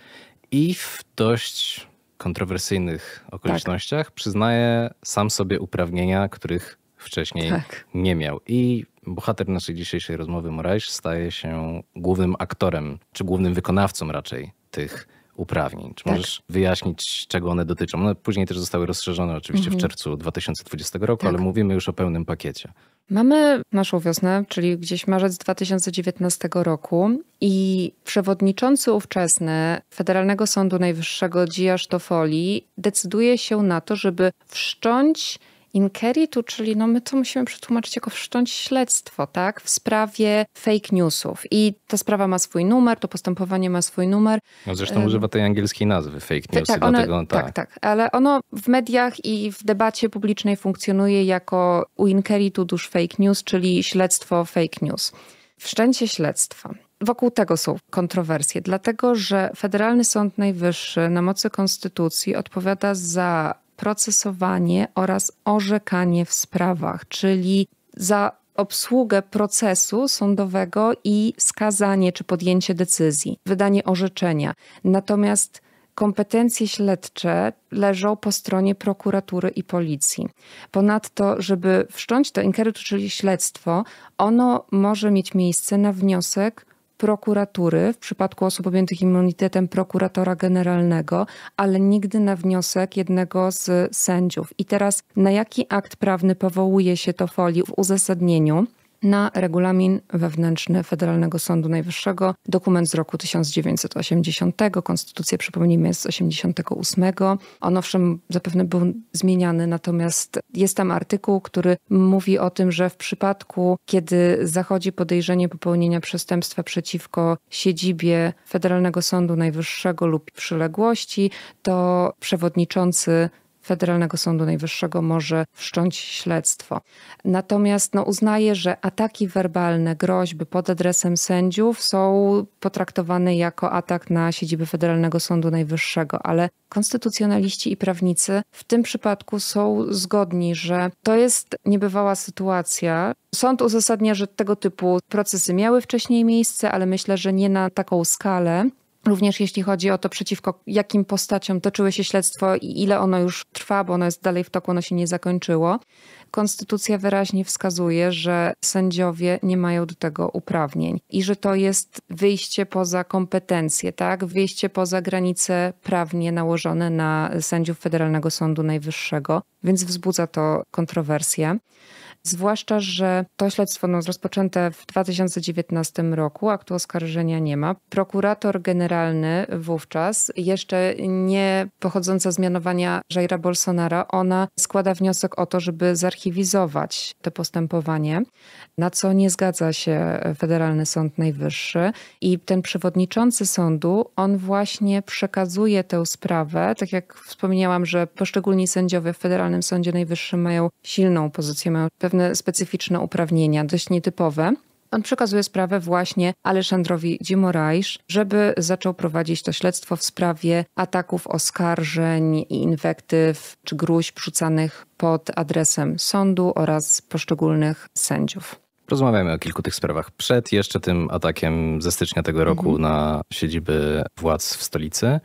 i w dość kontrowersyjnych okolicznościach tak. przyznaje sam sobie uprawnienia, których wcześniej tak. nie miał. I bohater naszej dzisiejszej rozmowy, Morajsz, staje się głównym aktorem, czy głównym wykonawcą raczej tych uprawnień. Czy tak. możesz wyjaśnić, czego one dotyczą? One później też zostały rozszerzone oczywiście mhm. w czerwcu 2020 roku, tak. ale mówimy już o pełnym pakiecie. Mamy naszą wiosnę, czyli gdzieś marzec 2019 roku i przewodniczący ówczesny Federalnego Sądu Najwyższego Dziasz Tofoli decyduje się na to, żeby wszcząć Inkeritu, czyli no my to musimy przetłumaczyć jako wszcząć śledztwo, tak? W sprawie fake newsów. I ta sprawa ma swój numer, to postępowanie ma swój numer. No zresztą używa tej angielskiej nazwy fake tak, news tak, one, dlatego tak. Tak, tak, ale ono w mediach i w debacie publicznej funkcjonuje jako u Inkeritu dusz fake news, czyli śledztwo fake news. Wszczęcie śledztwa wokół tego są kontrowersje, dlatego że Federalny Sąd Najwyższy na mocy konstytucji odpowiada za procesowanie oraz orzekanie w sprawach, czyli za obsługę procesu sądowego i skazanie czy podjęcie decyzji, wydanie orzeczenia. Natomiast kompetencje śledcze leżą po stronie prokuratury i policji. Ponadto, żeby wszcząć to inkeryt, czyli śledztwo, ono może mieć miejsce na wniosek prokuratury w przypadku osób objętych immunitetem prokuratora generalnego, ale nigdy na wniosek jednego z sędziów. I teraz na jaki akt prawny powołuje się to folii w uzasadnieniu? na regulamin wewnętrzny Federalnego Sądu Najwyższego, dokument z roku 1980, konstytucja przypomnijmy jest z 88. On owszem zapewne był zmieniany, natomiast jest tam artykuł, który mówi o tym, że w przypadku, kiedy zachodzi podejrzenie popełnienia przestępstwa przeciwko siedzibie Federalnego Sądu Najwyższego lub przyległości, to przewodniczący Federalnego Sądu Najwyższego może wszcząć śledztwo. Natomiast no, uznaje, że ataki werbalne, groźby pod adresem sędziów są potraktowane jako atak na siedzibę Federalnego Sądu Najwyższego, ale konstytucjonaliści i prawnicy w tym przypadku są zgodni, że to jest niebywała sytuacja. Sąd uzasadnia, że tego typu procesy miały wcześniej miejsce, ale myślę, że nie na taką skalę. Również jeśli chodzi o to, przeciwko jakim postaciom toczyły się śledztwo i ile ono już trwa, bo ono jest dalej w toku, ono się nie zakończyło. Konstytucja wyraźnie wskazuje, że sędziowie nie mają do tego uprawnień i że to jest wyjście poza kompetencje, tak? Wyjście poza granice prawnie nałożone na sędziów Federalnego Sądu Najwyższego, więc wzbudza to kontrowersje. Zwłaszcza, że to śledztwo no, rozpoczęte w 2019 roku, aktu oskarżenia nie ma. Prokurator generalny wówczas, jeszcze nie pochodząca z mianowania Jaira Bolsonara, ona składa wniosek o to, żeby zarchiwizować to postępowanie, na co nie zgadza się Federalny Sąd Najwyższy. I ten przewodniczący sądu, on właśnie przekazuje tę sprawę, tak jak wspomniałam, że poszczególni sędziowie w Federalnym Sądzie Najwyższym mają silną pozycję, mają pewne specyficzne uprawnienia, dość nietypowe. On przekazuje sprawę właśnie Aleksandrowi Dzimorajsz, żeby zaczął prowadzić to śledztwo w sprawie ataków, oskarżeń i inwektyw czy gruźb rzucanych pod adresem sądu oraz poszczególnych sędziów. Rozmawiamy o kilku tych sprawach przed jeszcze tym atakiem ze stycznia tego roku mhm. na siedziby władz w stolicy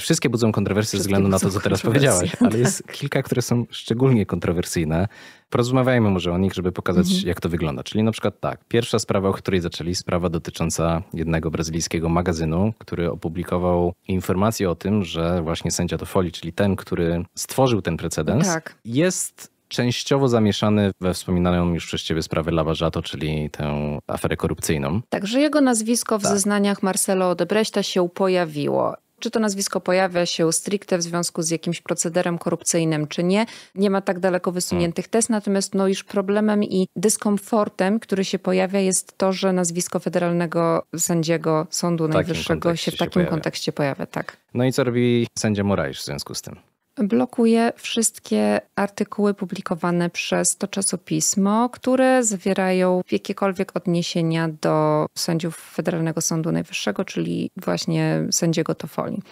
wszystkie budzą kontrowersje ze względu na to, co teraz powiedziałaś, ale jest kilka, które są szczególnie kontrowersyjne. Porozmawiajmy może o nich, żeby pokazać, mhm. jak to wygląda. Czyli na przykład tak, pierwsza sprawa, o której zaczęli, sprawa dotycząca jednego brazylijskiego magazynu, który opublikował informację o tym, że właśnie sędzia Tofoli, czyli ten, który stworzył ten precedens, tak. jest częściowo zamieszany we wspominaną już przez ciebie sprawę Jato, czyli tę aferę korupcyjną. Także jego nazwisko w tak. zeznaniach Marcelo Odebreśta się pojawiło czy to nazwisko pojawia się stricte w związku z jakimś procederem korupcyjnym, czy nie. Nie ma tak daleko wysuniętych test, natomiast no już problemem i dyskomfortem, który się pojawia, jest to, że nazwisko federalnego sędziego Sądu Najwyższego się w takim się kontekście pojawia. Tak. No i co robi sędzia Murajsz w związku z tym? blokuje wszystkie artykuły publikowane przez to czasopismo, które zawierają jakiekolwiek odniesienia do sędziów Federalnego Sądu Najwyższego, czyli właśnie sędziego Tofoli.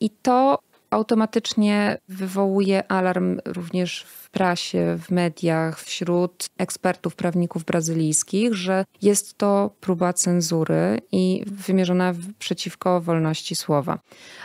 I to automatycznie wywołuje alarm również w prasie, w mediach, wśród ekspertów, prawników brazylijskich, że jest to próba cenzury i wymierzona przeciwko wolności słowa.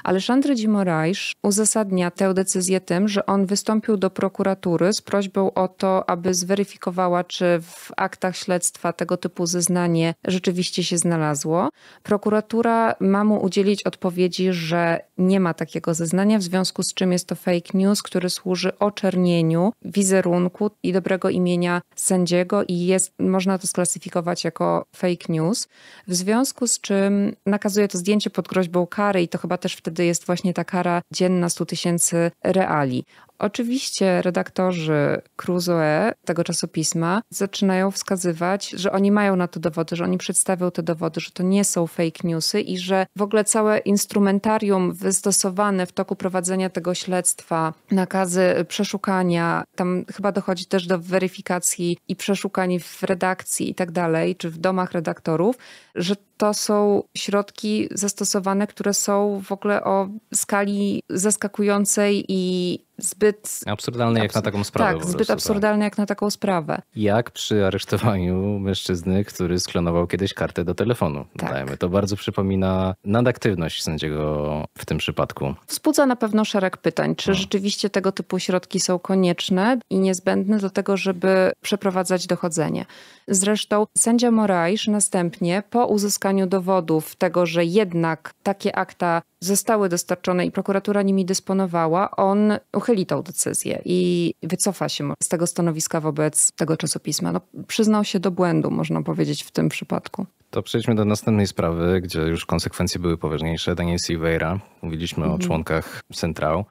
Alexandre de Moraes uzasadnia tę decyzję tym, że on wystąpił do prokuratury z prośbą o to, aby zweryfikowała, czy w aktach śledztwa tego typu zeznanie rzeczywiście się znalazło. Prokuratura ma mu udzielić odpowiedzi, że nie ma takiego zeznania, w związku z czym jest to fake news, który służy oczernieniu wizerunku i dobrego imienia sędziego i jest, można to sklasyfikować jako fake news, w związku z czym nakazuje to zdjęcie pod groźbą kary i to chyba też wtedy jest właśnie ta kara dzienna 100 tysięcy reali. Oczywiście redaktorzy Cruzoe, tego czasopisma, zaczynają wskazywać, że oni mają na to dowody, że oni przedstawią te dowody, że to nie są fake newsy i że w ogóle całe instrumentarium wystosowane w toku prowadzenia tego śledztwa, nakazy przeszukania, tam chyba dochodzi też do weryfikacji i przeszukań w redakcji i tak dalej, czy w domach redaktorów, że to są środki zastosowane, które są w ogóle o skali zaskakującej i zbyt. Absurdalny jak na taką sprawę. Tak, zbyt tak. absurdalny jak na taką sprawę. Jak przy aresztowaniu mężczyzny, który sklonował kiedyś kartę do telefonu. Tak. Dajmy. To bardzo przypomina nadaktywność sędziego w tym przypadku. Wzbudza na pewno szereg pytań, czy no. rzeczywiście tego typu środki są konieczne i niezbędne do tego, żeby przeprowadzać dochodzenie. Zresztą sędzia Morajsz następnie po uzyskaniu dowodów tego, że jednak takie akta zostały dostarczone i prokuratura nimi dysponowała, on uchyli tą decyzję i wycofa się z tego stanowiska wobec tego czasopisma. No, przyznał się do błędu, można powiedzieć, w tym przypadku. To przejdźmy do następnej sprawy, gdzie już konsekwencje były poważniejsze. Daniel Silveira, mówiliśmy mhm. o członkach Centrał.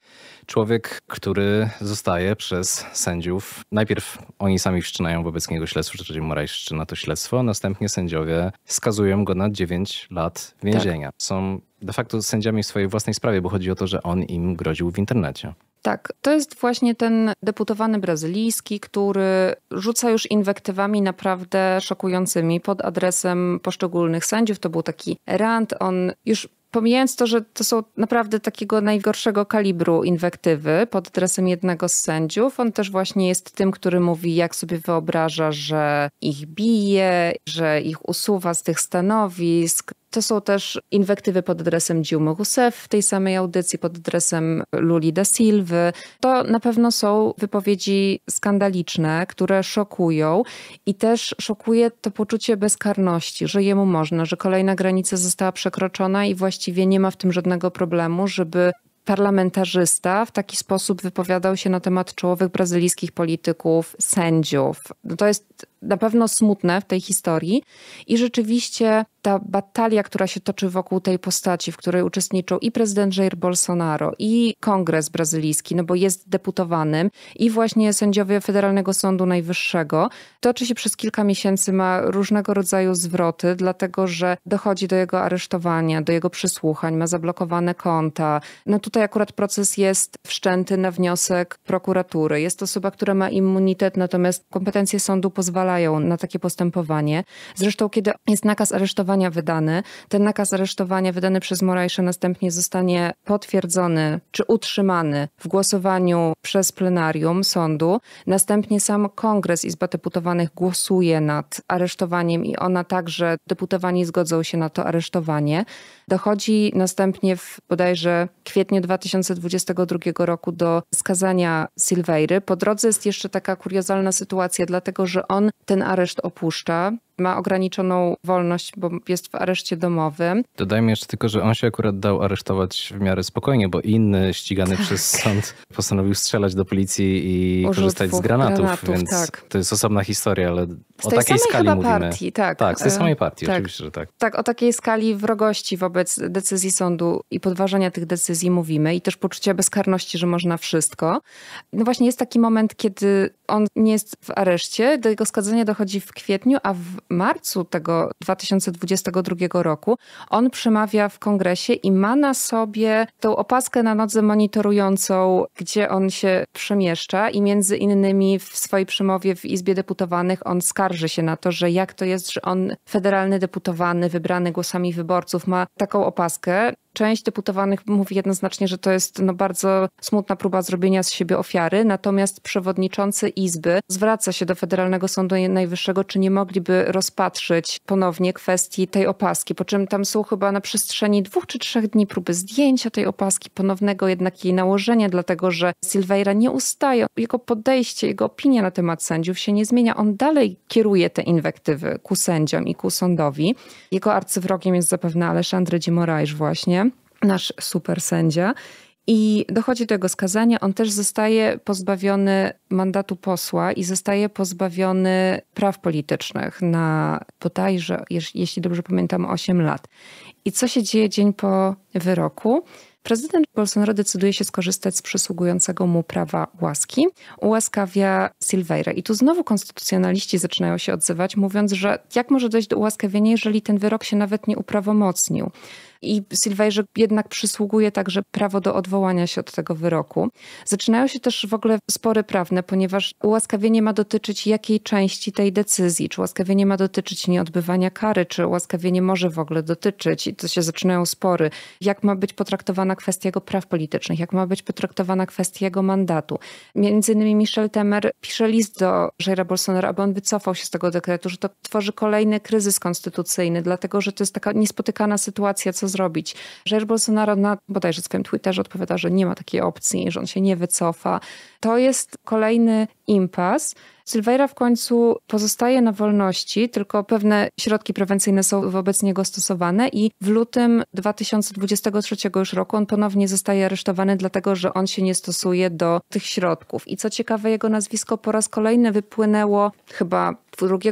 Człowiek, który zostaje przez sędziów. Najpierw oni sami wszczynają wobec niego śledztwo, czyli Moraj wszczyna to śledztwo, następnie sędziowie skazują go na 9 lat więzienia. Tak. Są de facto sędziami w swojej własnej sprawie, bo chodzi o to, że on im groził w internecie. Tak, to jest właśnie ten deputowany brazylijski, który rzuca już inwektywami naprawdę szokującymi pod adresem poszczególnych sędziów. To był taki rant, on już pomijając to, że to są naprawdę takiego najgorszego kalibru inwektywy pod adresem jednego z sędziów, on też właśnie jest tym, który mówi, jak sobie wyobraża, że ich bije, że ich usuwa z tych stanowisk, to są też inwektywy pod adresem Dziumy Rousseff w tej samej audycji, pod adresem Luli da Silwy. To na pewno są wypowiedzi skandaliczne, które szokują i też szokuje to poczucie bezkarności, że jemu można, że kolejna granica została przekroczona i właściwie nie ma w tym żadnego problemu, żeby parlamentarzysta w taki sposób wypowiadał się na temat czołowych brazylijskich polityków, sędziów. No to jest na pewno smutne w tej historii. I rzeczywiście ta batalia, która się toczy wokół tej postaci, w której uczestniczą i prezydent Jair Bolsonaro, i kongres brazylijski, no bo jest deputowanym, i właśnie sędziowie Federalnego Sądu Najwyższego, toczy się przez kilka miesięcy, ma różnego rodzaju zwroty, dlatego że dochodzi do jego aresztowania, do jego przesłuchań, ma zablokowane konta. No tutaj akurat proces jest wszczęty na wniosek prokuratury. Jest osoba, która ma immunitet, natomiast kompetencje sądu pozwalają na takie postępowanie. Zresztą, kiedy jest nakaz aresztowania wydany, ten nakaz aresztowania wydany przez Morajsza następnie zostanie potwierdzony czy utrzymany w głosowaniu przez plenarium sądu. Następnie sam Kongres Izba Deputowanych głosuje nad aresztowaniem i ona także, deputowani zgodzą się na to aresztowanie. Dochodzi następnie w bodajże kwietniu 2022 roku do skazania Silveiry. Po drodze jest jeszcze taka kuriozalna sytuacja, dlatego że on ten areszt opuszcza ma ograniczoną wolność, bo jest w areszcie domowym. Dodajmy jeszcze tylko, że on się akurat dał aresztować w miarę spokojnie, bo inny ścigany tak. przez sąd postanowił strzelać do policji i Użytwów, korzystać z granatów, granatów więc tak. to jest osobna historia, ale z o takiej skali mówimy. Partii, tak. tak, z tej e, samej partii, tak. oczywiście, że tak. Tak, o takiej skali wrogości wobec decyzji sądu i podważania tych decyzji mówimy i też poczucia bezkarności, że można wszystko. No właśnie jest taki moment, kiedy on nie jest w areszcie, do jego skazania dochodzi w kwietniu, a w marcu tego 2022 roku on przemawia w kongresie i ma na sobie tą opaskę na nodze monitorującą, gdzie on się przemieszcza i między innymi w swojej przemowie w Izbie Deputowanych on skarży się na to, że jak to jest, że on federalny deputowany, wybrany głosami wyborców ma taką opaskę część deputowanych mówi jednoznacznie, że to jest no, bardzo smutna próba zrobienia z siebie ofiary, natomiast przewodniczący Izby zwraca się do Federalnego Sądu Najwyższego, czy nie mogliby rozpatrzyć ponownie kwestii tej opaski, po czym tam są chyba na przestrzeni dwóch czy trzech dni próby zdjęcia tej opaski, ponownego jednak jej nałożenia, dlatego że Silveira nie ustaje, jego podejście, jego opinia na temat sędziów się nie zmienia, on dalej kieruje te inwektywy ku sędziom i ku sądowi. Jego arcywrogiem jest zapewne Alexandre de Moraes właśnie nasz super sędzia. I dochodzi do jego skazania. On też zostaje pozbawiony mandatu posła i zostaje pozbawiony praw politycznych na bodajże, jeśli dobrze pamiętam, 8 lat. I co się dzieje dzień po wyroku? Prezydent Bolsonaro decyduje się skorzystać z przysługującego mu prawa łaski, ułaskawia Silveira. I tu znowu konstytucjonaliści zaczynają się odzywać, mówiąc, że jak może dojść do ułaskawienia, jeżeli ten wyrok się nawet nie uprawomocnił i Sylwejrze jednak przysługuje także prawo do odwołania się od tego wyroku. Zaczynają się też w ogóle spory prawne, ponieważ ułaskawienie ma dotyczyć jakiej części tej decyzji, czy ułaskawienie ma dotyczyć nieodbywania kary, czy ułaskawienie może w ogóle dotyczyć i to się zaczynają spory, jak ma być potraktowana kwestia jego praw politycznych, jak ma być potraktowana kwestia jego mandatu. Między innymi Michel Temer pisze list do Jaira Bolsonaro, aby on wycofał się z tego dekretu, że to tworzy kolejny kryzys konstytucyjny, dlatego że to jest taka niespotykana sytuacja, co co zrobić. Rzecz Bolsonaro na bodajże swoim Twitterze odpowiada, że nie ma takiej opcji, że on się nie wycofa. To jest kolejny impas. Sylwajra w końcu pozostaje na wolności, tylko pewne środki prewencyjne są wobec niego stosowane i w lutym 2023 już roku on ponownie zostaje aresztowany, dlatego że on się nie stosuje do tych środków. I co ciekawe, jego nazwisko po raz kolejny wypłynęło chyba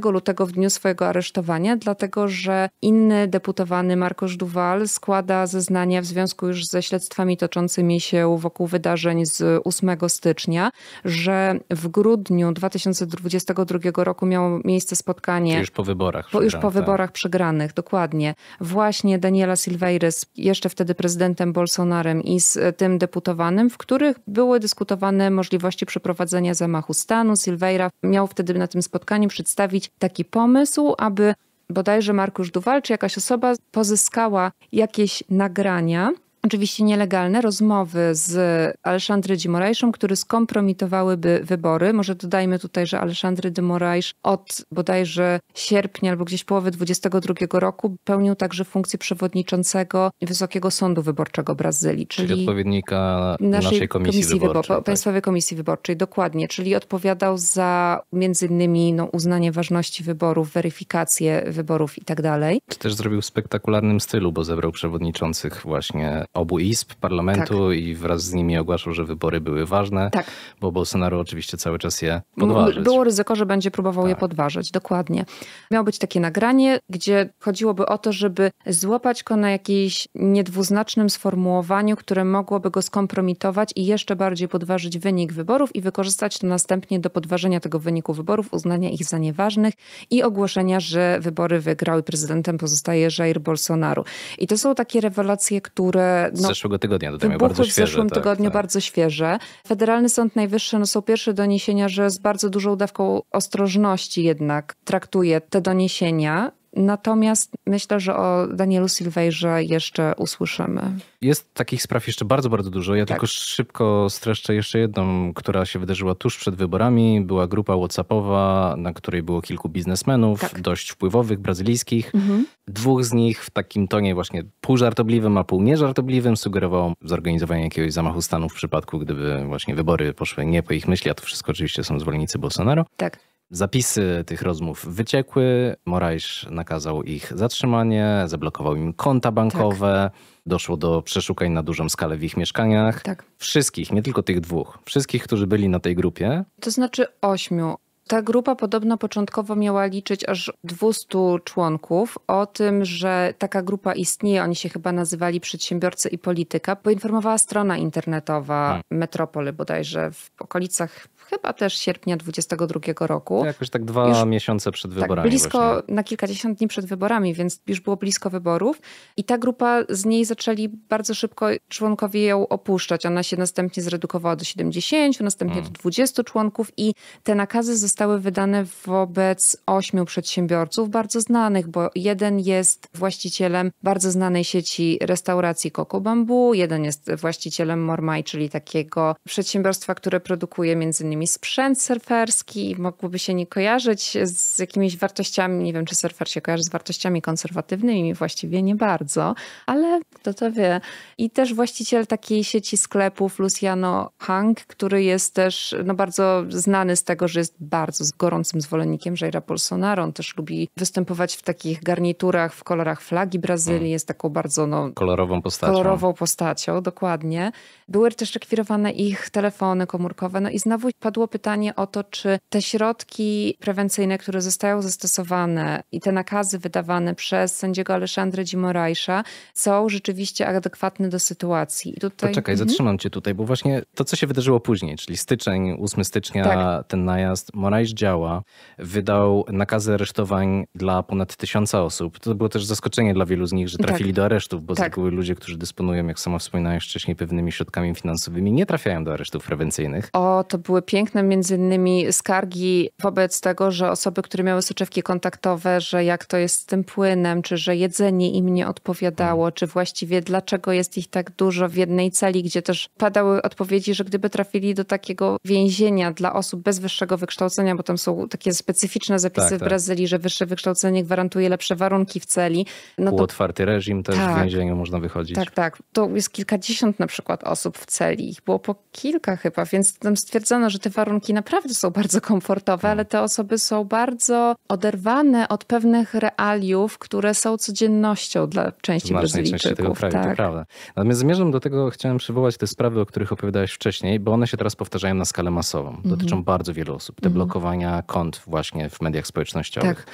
2 lutego w dniu swojego aresztowania, dlatego że inny deputowany Markosz Duwal składa zeznania w związku już ze śledztwami toczącymi się wokół wydarzeń z 8 stycznia, że w grudniu 2023 2022 roku miało miejsce spotkanie. Czyli już po wyborach. Po, już po tak. wyborach przegranych, dokładnie. Właśnie Daniela Silveira jeszcze wtedy prezydentem Bolsonarem i z e, tym deputowanym, w których były dyskutowane możliwości przeprowadzenia zamachu stanu. Silveira miał wtedy na tym spotkaniu przedstawić taki pomysł, aby bodajże Markusz Duwal czy jakaś osoba pozyskała jakieś nagrania oczywiście nielegalne rozmowy z Alexandry de Moraeszem, które skompromitowałyby wybory. Może dodajmy tutaj, że Alexandry de Moraesz od bodajże sierpnia albo gdzieś połowy 22 roku pełnił także funkcję przewodniczącego Wysokiego Sądu Wyborczego Brazylii, czyli, czyli odpowiednika naszej, naszej komisji, komisji wyborczej, Państwowej tak. Komisji Wyborczej, dokładnie, czyli odpowiadał za między innymi no, uznanie ważności wyborów, weryfikację wyborów i tak dalej. też zrobił w spektakularnym stylu, bo zebrał przewodniczących właśnie obu izb parlamentu tak. i wraz z nimi ogłaszał, że wybory były ważne, tak. bo Bolsonaro oczywiście cały czas je podważył. Było ryzyko, że będzie próbował tak. je podważyć, dokładnie. Miało być takie nagranie, gdzie chodziłoby o to, żeby złapać go na jakimś niedwuznacznym sformułowaniu, które mogłoby go skompromitować i jeszcze bardziej podważyć wynik wyborów i wykorzystać to następnie do podważenia tego wyniku wyborów, uznania ich za nieważnych i ogłoszenia, że wybory wygrał prezydentem pozostaje Jair Bolsonaro. I to są takie rewelacje, które no, z zeszłego tygodnia dodajmy, bardzo świeże. w zeszłym tak, tygodniu tak. bardzo świeże. Federalny Sąd Najwyższy, no są pierwsze doniesienia, że z bardzo dużą dawką ostrożności jednak traktuje te doniesienia Natomiast myślę, że o Danielu Silwejrze jeszcze usłyszymy. Jest takich spraw jeszcze bardzo, bardzo dużo. Ja tak. tylko szybko streszczę jeszcze jedną, która się wydarzyła tuż przed wyborami. Była grupa WhatsAppowa, na której było kilku biznesmenów, tak. dość wpływowych, brazylijskich. Mhm. Dwóch z nich w takim tonie właśnie pół żartobliwym, a pół nieżartobliwym sugerowało zorganizowanie jakiegoś zamachu stanu w przypadku, gdyby właśnie wybory poszły nie po ich myśli, a to wszystko oczywiście są zwolennicy Bolsonaro. Tak. Zapisy tych rozmów wyciekły. Morajsz nakazał ich zatrzymanie, zablokował im konta bankowe. Tak. Doszło do przeszukań na dużą skalę w ich mieszkaniach. Tak. Wszystkich, nie tylko tych dwóch, wszystkich, którzy byli na tej grupie. To znaczy ośmiu. Ta grupa podobno początkowo miała liczyć aż 200 członków. O tym, że taka grupa istnieje, oni się chyba nazywali przedsiębiorcy i polityka, poinformowała strona internetowa hmm. Metropoly bodajże w okolicach chyba też sierpnia 22 roku. To jakoś tak dwa już, miesiące przed tak wyborami. Tak, blisko, właśnie. na kilkadziesiąt dni przed wyborami, więc już było blisko wyborów. I ta grupa, z niej zaczęli bardzo szybko członkowie ją opuszczać. Ona się następnie zredukowała do 70, następnie hmm. do 20 członków i te nakazy zostały wydane wobec ośmiu przedsiębiorców bardzo znanych, bo jeden jest właścicielem bardzo znanej sieci restauracji Coco Bambu, jeden jest właścicielem Mormaj, czyli takiego przedsiębiorstwa, które produkuje między innymi czasami sprzęt surferski, mogłoby się nie kojarzyć z jakimiś wartościami, nie wiem czy surfer się kojarzy z wartościami konserwatywnymi, właściwie nie bardzo, ale kto to wie. I też właściciel takiej sieci sklepów Luciano Hang, który jest też no, bardzo znany z tego, że jest bardzo gorącym zwolennikiem Jaira Bolsonaro. On też lubi występować w takich garniturach w kolorach flagi Brazylii, mm. jest taką bardzo no, kolorową postacią. Kolorową postacią, dokładnie. Były też rekwirowane ich telefony komórkowe, no i znowu Padło pytanie o to, czy te środki prewencyjne, które zostają zastosowane i te nakazy wydawane przez sędziego Aleszandrę Dzimorajsza są rzeczywiście adekwatne do sytuacji. tutaj... Poczekaj, mhm. zatrzymam cię tutaj, bo właśnie to, co się wydarzyło później, czyli styczeń, 8 stycznia, tak. ten najazd, Morajsz działa, wydał nakazy aresztowań dla ponad tysiąca osób. To było też zaskoczenie dla wielu z nich, że tak. trafili tak. do aresztów, bo tak. z reguły ludzie, którzy dysponują, jak sama wspominałem wcześniej, pewnymi środkami finansowymi, nie trafiają do aresztów prewencyjnych. O, to były piękne między innymi skargi wobec tego, że osoby, które miały soczewki kontaktowe, że jak to jest z tym płynem, czy że jedzenie im nie odpowiadało, czy właściwie dlaczego jest ich tak dużo w jednej celi, gdzie też padały odpowiedzi, że gdyby trafili do takiego więzienia dla osób bez wyższego wykształcenia, bo tam są takie specyficzne zapisy tak, w tak. Brazylii, że wyższe wykształcenie gwarantuje lepsze warunki w celi. No to... Otwarty reżim też tak, w więzieniu można wychodzić. Tak, tak. To jest kilkadziesiąt na przykład osób w celi. Ich było po kilka chyba, więc tam stwierdzono, że te warunki naprawdę są bardzo komfortowe, ale te osoby są bardzo oderwane od pewnych realiów, które są codziennością dla części Znacznej Brazylijczyków. Części tego kraju, tak. to prawda. Natomiast zmierzam do tego, chciałem przywołać te sprawy, o których opowiadałeś wcześniej, bo one się teraz powtarzają na skalę masową. Dotyczą mm -hmm. bardzo wielu osób. Te mm -hmm. blokowania kont właśnie w mediach społecznościowych. Tak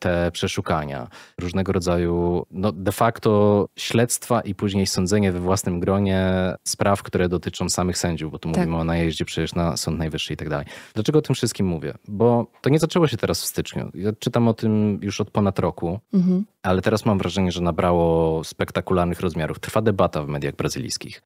te przeszukania, różnego rodzaju no de facto śledztwa i później sądzenie we własnym gronie spraw, które dotyczą samych sędziów, bo tu tak. mówimy o najeździe przecież na Sąd Najwyższy i tak dalej. Dlaczego o tym wszystkim mówię? Bo to nie zaczęło się teraz w styczniu. Ja czytam o tym już od ponad roku, mhm. ale teraz mam wrażenie, że nabrało spektakularnych rozmiarów. Trwa debata w mediach brazylijskich.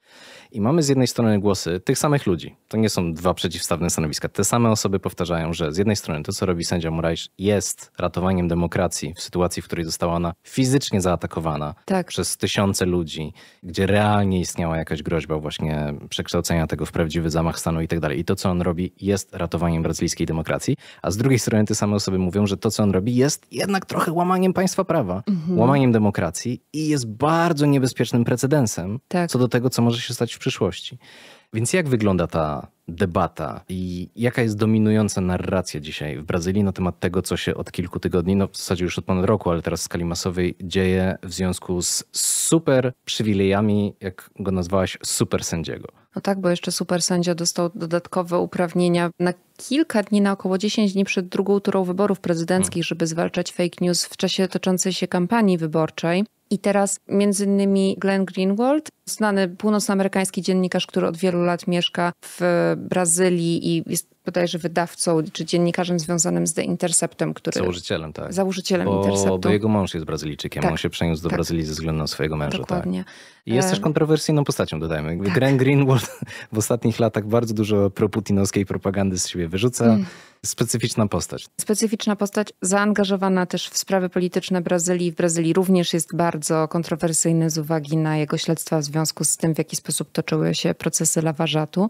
I mamy z jednej strony głosy tych samych ludzi. To nie są dwa przeciwstawne stanowiska. Te same osoby powtarzają, że z jednej strony to, co robi sędzia Murajsz jest ratowaniem demokracji, demokracji, w sytuacji, w której została ona fizycznie zaatakowana tak. przez tysiące ludzi, gdzie realnie istniała jakaś groźba właśnie przekształcenia tego w prawdziwy zamach stanu i tak dalej. I to, co on robi, jest ratowaniem brazylijskiej demokracji, a z drugiej strony te same osoby mówią, że to, co on robi, jest jednak trochę łamaniem państwa prawa, mhm. łamaniem demokracji i jest bardzo niebezpiecznym precedensem tak. co do tego, co może się stać w przyszłości. Więc jak wygląda ta debata i jaka jest dominująca narracja dzisiaj w Brazylii na temat tego, co się od kilku tygodni, no w zasadzie już od ponad roku, ale teraz w skali masowej dzieje w związku z super przywilejami, jak go nazwałaś, super sędziego. No tak, bo jeszcze super sędzia dostał dodatkowe uprawnienia na kilka dni, na około 10 dni przed drugą turą wyborów prezydenckich, mhm. żeby zwalczać fake news w czasie toczącej się kampanii wyborczej. I teraz między innymi Glenn Greenwald, znany północnoamerykański dziennikarz, który od wielu lat mieszka w Brazylii i jest bodajże wydawcą czy dziennikarzem związanym z The Interceptem, który... Założycielem, tak. Założycielem bo, Interceptu. Bo jego mąż jest Brazylijczykiem, tak, on się przeniósł do tak. Brazylii ze względu na swojego męża. Tak. Dokładnie. Tak. I jest też kontrowersyjną postacią, dodajmy. Tak. Graham Greenwald w ostatnich latach bardzo dużo proputinowskiej propagandy z siebie wyrzuca. Mm. Specyficzna postać. Specyficzna postać, zaangażowana też w sprawy polityczne Brazylii. W Brazylii również jest bardzo kontrowersyjny z uwagi na jego śledztwa w związku z tym, w jaki sposób toczyły się procesy lawarzatu.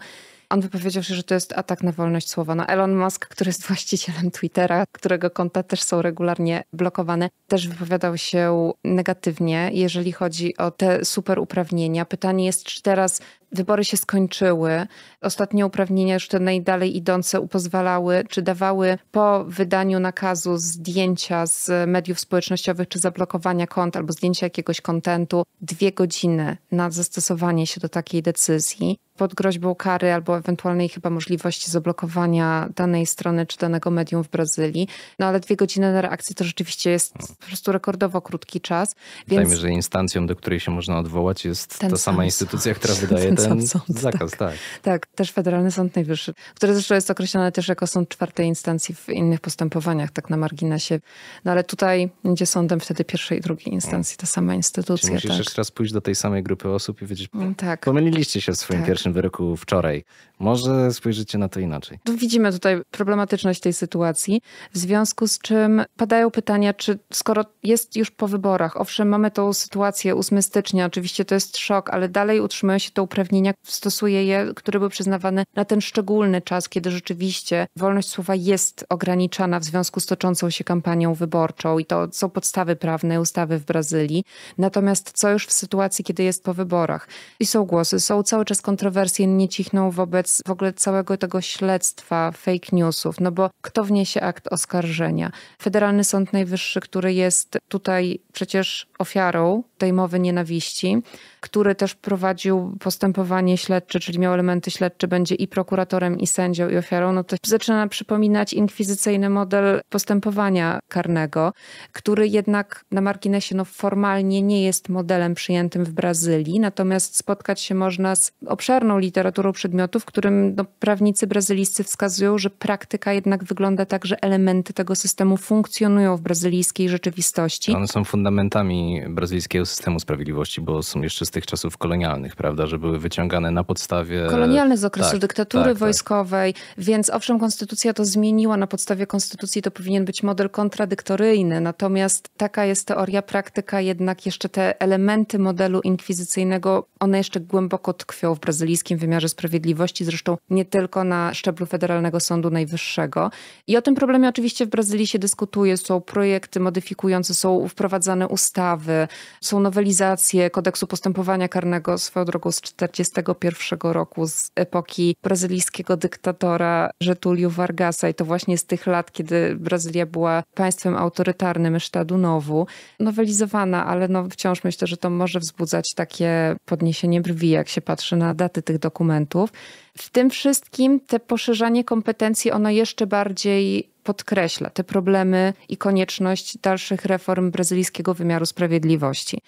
On wypowiedział się, że to jest atak na wolność słowa. No Elon Musk, który jest właścicielem Twittera, którego konta też są regularnie blokowane, też wypowiadał się negatywnie, jeżeli chodzi o te super uprawnienia. Pytanie jest, czy teraz wybory się skończyły. Ostatnie uprawnienia, już te najdalej idące, upozwalały czy dawały po wydaniu nakazu zdjęcia z mediów społecznościowych czy zablokowania kont albo zdjęcia jakiegoś kontentu dwie godziny na zastosowanie się do takiej decyzji pod groźbą kary albo ewentualnej chyba możliwości zablokowania danej strony czy danego medium w Brazylii. No ale dwie godziny na reakcję to rzeczywiście jest po prostu rekordowo krótki czas. Więc... Dajmy, że instancją, do której się można odwołać jest ta sama instytucja, która wydaje te ten sąd, zakaz. Tak. tak. tak, też Federalny Sąd Najwyższy, który zresztą jest określony też jako sąd czwartej instancji w innych postępowaniach, tak na marginesie. No ale tutaj będzie sądem wtedy pierwszej i drugiej instancji, ta sama instytucja. Czyli musisz tak. jeszcze raz pójść do tej samej grupy osób i powiedzieć, mm, tak. pomyliliście się w swoim tak. pierwszym wyroku wczoraj. Może spojrzycie na to inaczej. Widzimy tutaj problematyczność tej sytuacji, w związku z czym padają pytania, czy skoro jest już po wyborach, owszem, mamy tą sytuację 8 stycznia, oczywiście to jest szok, ale dalej utrzymują się te uprawnienia, stosuje je, które były przyznawane na ten szczególny czas, kiedy rzeczywiście wolność słowa jest ograniczana w związku z toczącą się kampanią wyborczą i to są podstawy prawne ustawy w Brazylii. Natomiast co już w sytuacji, kiedy jest po wyborach? I są głosy, są cały czas kontrowersje, nie cichną wobec w ogóle całego tego śledztwa fake newsów, no bo kto wniesie akt oskarżenia? Federalny Sąd Najwyższy, który jest tutaj przecież ofiarą tej mowy nienawiści, który też prowadził postępowanie śledcze, czyli miał elementy śledcze, będzie i prokuratorem, i sędzią, i ofiarą, no to zaczyna przypominać inkwizycyjny model postępowania karnego, który jednak na marginesie no, formalnie nie jest modelem przyjętym w Brazylii, natomiast spotkać się można z obszerną literaturą przedmiotów, którym no, prawnicy brazylijscy wskazują, że praktyka jednak wygląda tak, że elementy tego systemu funkcjonują w brazylijskiej rzeczywistości. One są fundamentami brazylijskiego systemu sprawiedliwości, bo są jeszcze z tych czasów kolonialnych, prawda, że były wyciągane na podstawie... Kolonialne z okresu tak, dyktatury tak, tak. wojskowej, tak. więc owszem, konstytucja to zmieniła na podstawie konstytucji, to powinien być model kontradyktoryjny, natomiast taka jest teoria, praktyka jednak jeszcze te elementy modelu inkwizycyjnego, one jeszcze głęboko tkwią w brazylijskim wymiarze sprawiedliwości, zresztą nie tylko na szczeblu Federalnego Sądu Najwyższego. I o tym problemie oczywiście w Brazylii się dyskutuje, są projekty modyfikujące, są wprowadzane ustawy, są nowelizacje kodeksu postępowania karnego swoją drogą z 1941 roku, z epoki brazylijskiego dyktatora Getulio Vargasa i to właśnie z tych lat, kiedy Brazylia była państwem autorytarnym sztadu nowu, nowelizowana, ale no wciąż myślę, że to może wzbudzać takie podniesienie brwi, jak się patrzy na daty tych dokumentów. W tym wszystkim te poszerzanie kompetencji, ono jeszcze bardziej podkreśla te problemy i konieczność dalszych reform brazylijskiego wymiaru sprawiedliwości.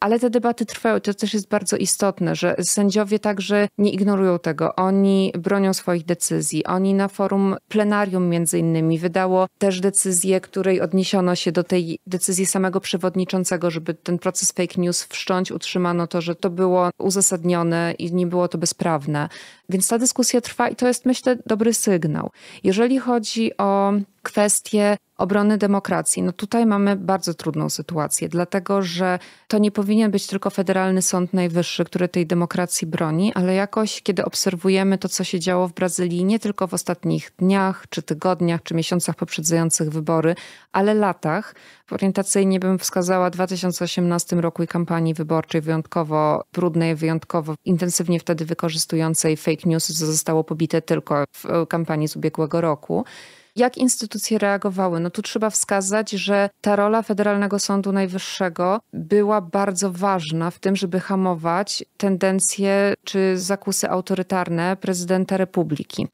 Ale te debaty trwają, to też jest bardzo istotne, że sędziowie także nie ignorują tego. Oni bronią swoich decyzji. Oni na forum plenarium między innymi wydało też decyzję, której odniesiono się do tej decyzji samego przewodniczącego, żeby ten proces fake news wszcząć, utrzymano to, że to było uzasadnione i nie było to bezprawne. Więc ta dyskusja trwa i to jest myślę dobry sygnał. Jeżeli chodzi o kwestie obrony demokracji. No tutaj mamy bardzo trudną sytuację, dlatego że to nie powinien być tylko Federalny Sąd Najwyższy, który tej demokracji broni, ale jakoś, kiedy obserwujemy to, co się działo w Brazylii, nie tylko w ostatnich dniach, czy tygodniach, czy miesiącach poprzedzających wybory, ale latach, orientacyjnie bym wskazała 2018 roku i kampanii wyborczej wyjątkowo brudnej, wyjątkowo intensywnie wtedy wykorzystującej fake news, co zostało pobite tylko w e, kampanii z ubiegłego roku. Jak instytucje reagowały? No tu trzeba wskazać, że ta rola Federalnego Sądu Najwyższego była bardzo ważna w tym, żeby hamować tendencje czy zakusy autorytarne prezydenta republiki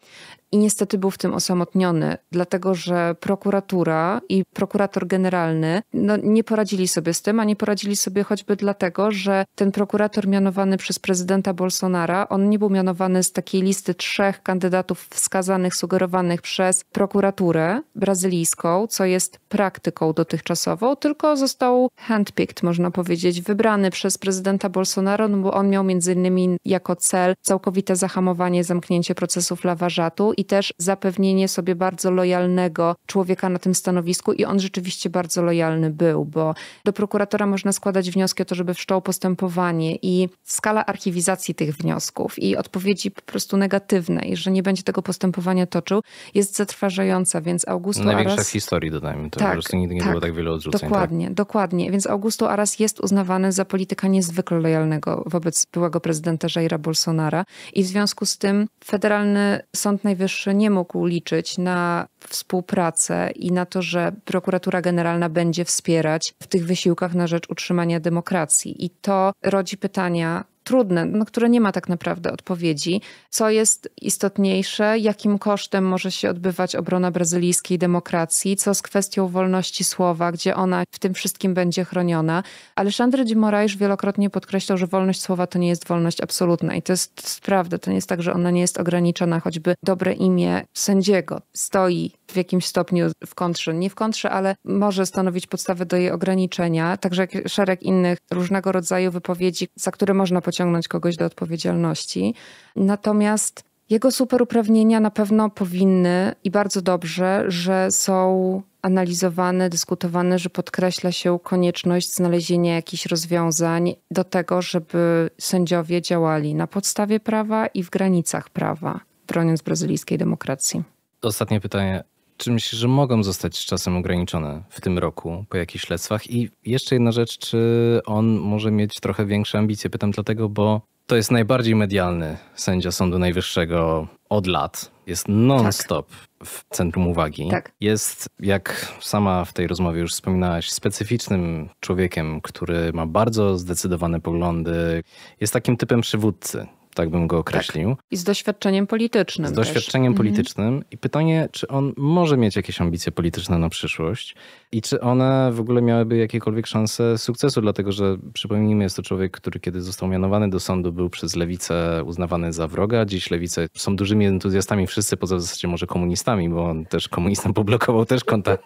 i niestety był w tym osamotniony, dlatego że prokuratura i prokurator generalny no, nie poradzili sobie z tym, a nie poradzili sobie choćby dlatego, że ten prokurator mianowany przez prezydenta Bolsonara, on nie był mianowany z takiej listy trzech kandydatów wskazanych, sugerowanych przez prokuraturę brazylijską, co jest praktyką dotychczasową, tylko został handpicked, można powiedzieć, wybrany przez prezydenta Bolsonaro, no bo on miał między innymi jako cel całkowite zahamowanie, zamknięcie procesów lawarzatu i też zapewnienie sobie bardzo lojalnego człowieka na tym stanowisku i on rzeczywiście bardzo lojalny był, bo do prokuratora można składać wnioski o to, żeby wszczął postępowanie i skala archiwizacji tych wniosków i odpowiedzi po prostu negatywnej, że nie będzie tego postępowania toczył, jest zatrważająca, więc Augusto Największa Aras... w historii, dodajmy. To tak, po prostu nigdy nie tak, było tak wiele odrzuceń. Tak? Dokładnie, tak? dokładnie. Więc Augusto Aras jest uznawany za polityka niezwykle lojalnego wobec byłego prezydenta Jaira Bolsonara i w związku z tym Federalny Sąd Najwyższy też nie mógł liczyć na współpracę i na to, że prokuratura generalna będzie wspierać w tych wysiłkach na rzecz utrzymania demokracji. I to rodzi pytania, trudne, no, które nie ma tak naprawdę odpowiedzi. Co jest istotniejsze, jakim kosztem może się odbywać obrona brazylijskiej demokracji, co z kwestią wolności słowa, gdzie ona w tym wszystkim będzie chroniona. Alexandre de Moraes wielokrotnie podkreślał, że wolność słowa to nie jest wolność absolutna i to jest prawda, to nie jest tak, że ona nie jest ograniczona, choćby dobre imię sędziego stoi w jakimś stopniu w kontrze, nie w kontrze, ale może stanowić podstawę do jej ograniczenia, także jak szereg innych różnego rodzaju wypowiedzi, za które można pociągnąć kogoś do odpowiedzialności. Natomiast jego superuprawnienia na pewno powinny i bardzo dobrze, że są analizowane, dyskutowane, że podkreśla się konieczność znalezienia jakichś rozwiązań do tego, żeby sędziowie działali na podstawie prawa i w granicach prawa, broniąc brazylijskiej demokracji. Ostatnie pytanie czy myślisz, że mogą zostać z czasem ograniczone w tym roku po jakichś śledztwach? I jeszcze jedna rzecz, czy on może mieć trochę większe ambicje? Pytam dlatego, bo to jest najbardziej medialny sędzia Sądu Najwyższego od lat. Jest non-stop tak. w centrum uwagi. Tak. Jest, jak sama w tej rozmowie już wspominałaś, specyficznym człowiekiem, który ma bardzo zdecydowane poglądy. Jest takim typem przywódcy tak bym go określił. Tak. I z doświadczeniem politycznym. Z doświadczeniem też. Mhm. politycznym. Mhm. I pytanie, czy on może mieć jakieś ambicje polityczne na przyszłość i czy one w ogóle miałyby jakiekolwiek szanse sukcesu, dlatego że przypomnijmy, jest to człowiek, który kiedy został mianowany do sądu, był przez lewicę uznawany za wroga. Dziś lewice są dużymi entuzjastami wszyscy, poza w zasadzie może komunistami, bo on też komunistom poblokował też konta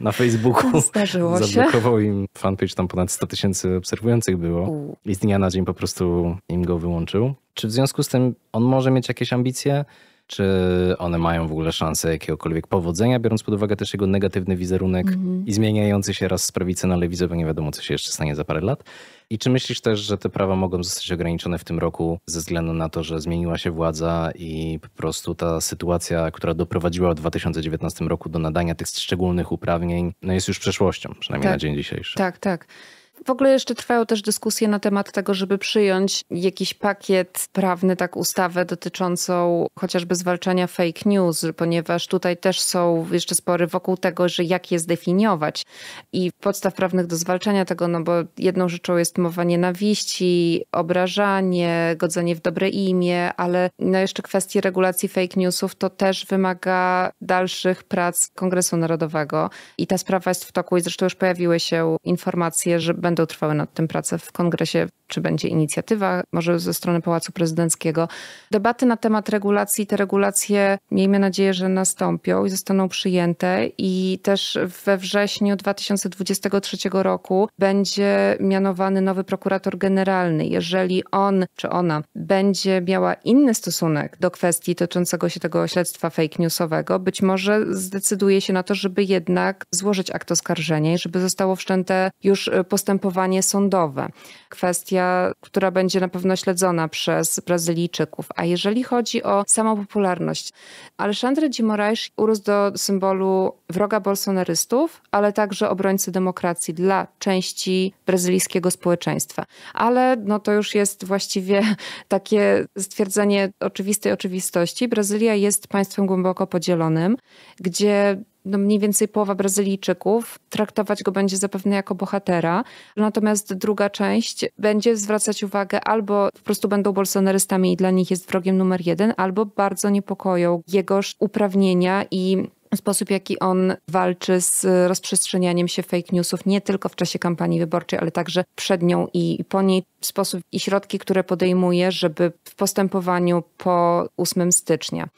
na Facebooku. Zdarzyło się. Zablokował im fanpage, tam ponad 100 tysięcy obserwujących było. I z dnia na dzień po prostu im go wyłączył. Czy w związku z tym on może mieć jakieś ambicje? Czy one mają w ogóle szansę jakiegokolwiek powodzenia, biorąc pod uwagę też jego negatywny wizerunek mm-hmm. i zmieniający się raz z prawicy na lewicę, bo nie wiadomo, co się jeszcze stanie za parę lat? I czy myślisz też, że te prawa mogą zostać ograniczone w tym roku ze względu na to, że zmieniła się władza i po prostu ta sytuacja, która doprowadziła w 2019 roku do nadania tych szczególnych uprawnień, no jest już przeszłością, przynajmniej tak, na dzień dzisiejszy? Tak, tak. W ogóle jeszcze trwają też dyskusje na temat tego, żeby przyjąć jakiś pakiet prawny, tak ustawę dotyczącą chociażby zwalczania fake news, ponieważ tutaj też są jeszcze spory wokół tego, że jak je zdefiniować i podstaw prawnych do zwalczania tego, no bo jedną rzeczą jest mowa nienawiści, obrażanie, godzenie w dobre imię, ale no jeszcze kwestie regulacji fake newsów to też wymaga dalszych prac Kongresu Narodowego i ta sprawa jest w toku i zresztą już pojawiły się informacje, że będą trwały nad tym prace w kongresie czy będzie inicjatywa może ze strony Pałacu Prezydenckiego. Debaty na temat regulacji, te regulacje miejmy nadzieję, że nastąpią i zostaną przyjęte i też we wrześniu 2023 roku będzie mianowany nowy prokurator generalny. Jeżeli on czy ona będzie miała inny stosunek do kwestii toczącego się tego śledztwa fake newsowego, być może zdecyduje się na to, żeby jednak złożyć akt oskarżenia i żeby zostało wszczęte już postępowanie sądowe. Kwestia która będzie na pewno śledzona przez Brazylijczyków. A jeżeli chodzi o samą popularność, Alexandre de Moraes urósł do symbolu wroga bolsonarystów, ale także obrońcy demokracji dla części brazylijskiego społeczeństwa. Ale no to już jest właściwie takie stwierdzenie oczywistej oczywistości. Brazylia jest państwem głęboko podzielonym, gdzie no mniej więcej połowa Brazylijczyków traktować go będzie zapewne jako bohatera. Natomiast druga część będzie zwracać uwagę albo po prostu będą bolsonarystami i dla nich jest wrogiem numer jeden, albo bardzo niepokoją jegoż uprawnienia i sposób, jaki on walczy z rozprzestrzenianiem się fake newsów, nie tylko w czasie kampanii wyborczej, ale także przed nią i po niej, sposób i środki, które podejmuje, żeby w postępowaniu po 8 stycznia.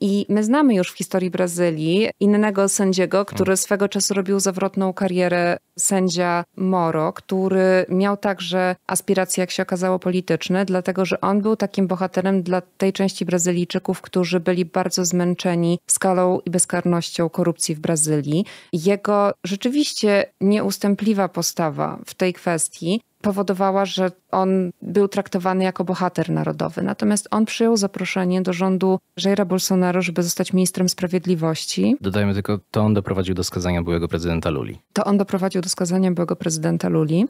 I my znamy już w historii Brazylii innego sędziego, hmm. który swego czasu robił zawrotną karierę, sędzia Moro, który miał także aspiracje, jak się okazało, polityczne, dlatego że on był takim bohaterem dla tej części Brazylijczyków, którzy byli bardzo zmęczeni skalą i bezkarnością korupcji w Brazylii. Jego rzeczywiście nieustępliwa postawa w tej kwestii powodowała, że on był traktowany jako bohater narodowy. Natomiast on przyjął zaproszenie do rządu Jaira Bolsonaro, żeby zostać ministrem sprawiedliwości. Dodajmy tylko, to on doprowadził do skazania byłego prezydenta Luli. To on doprowadził do skazania byłego prezydenta Luli.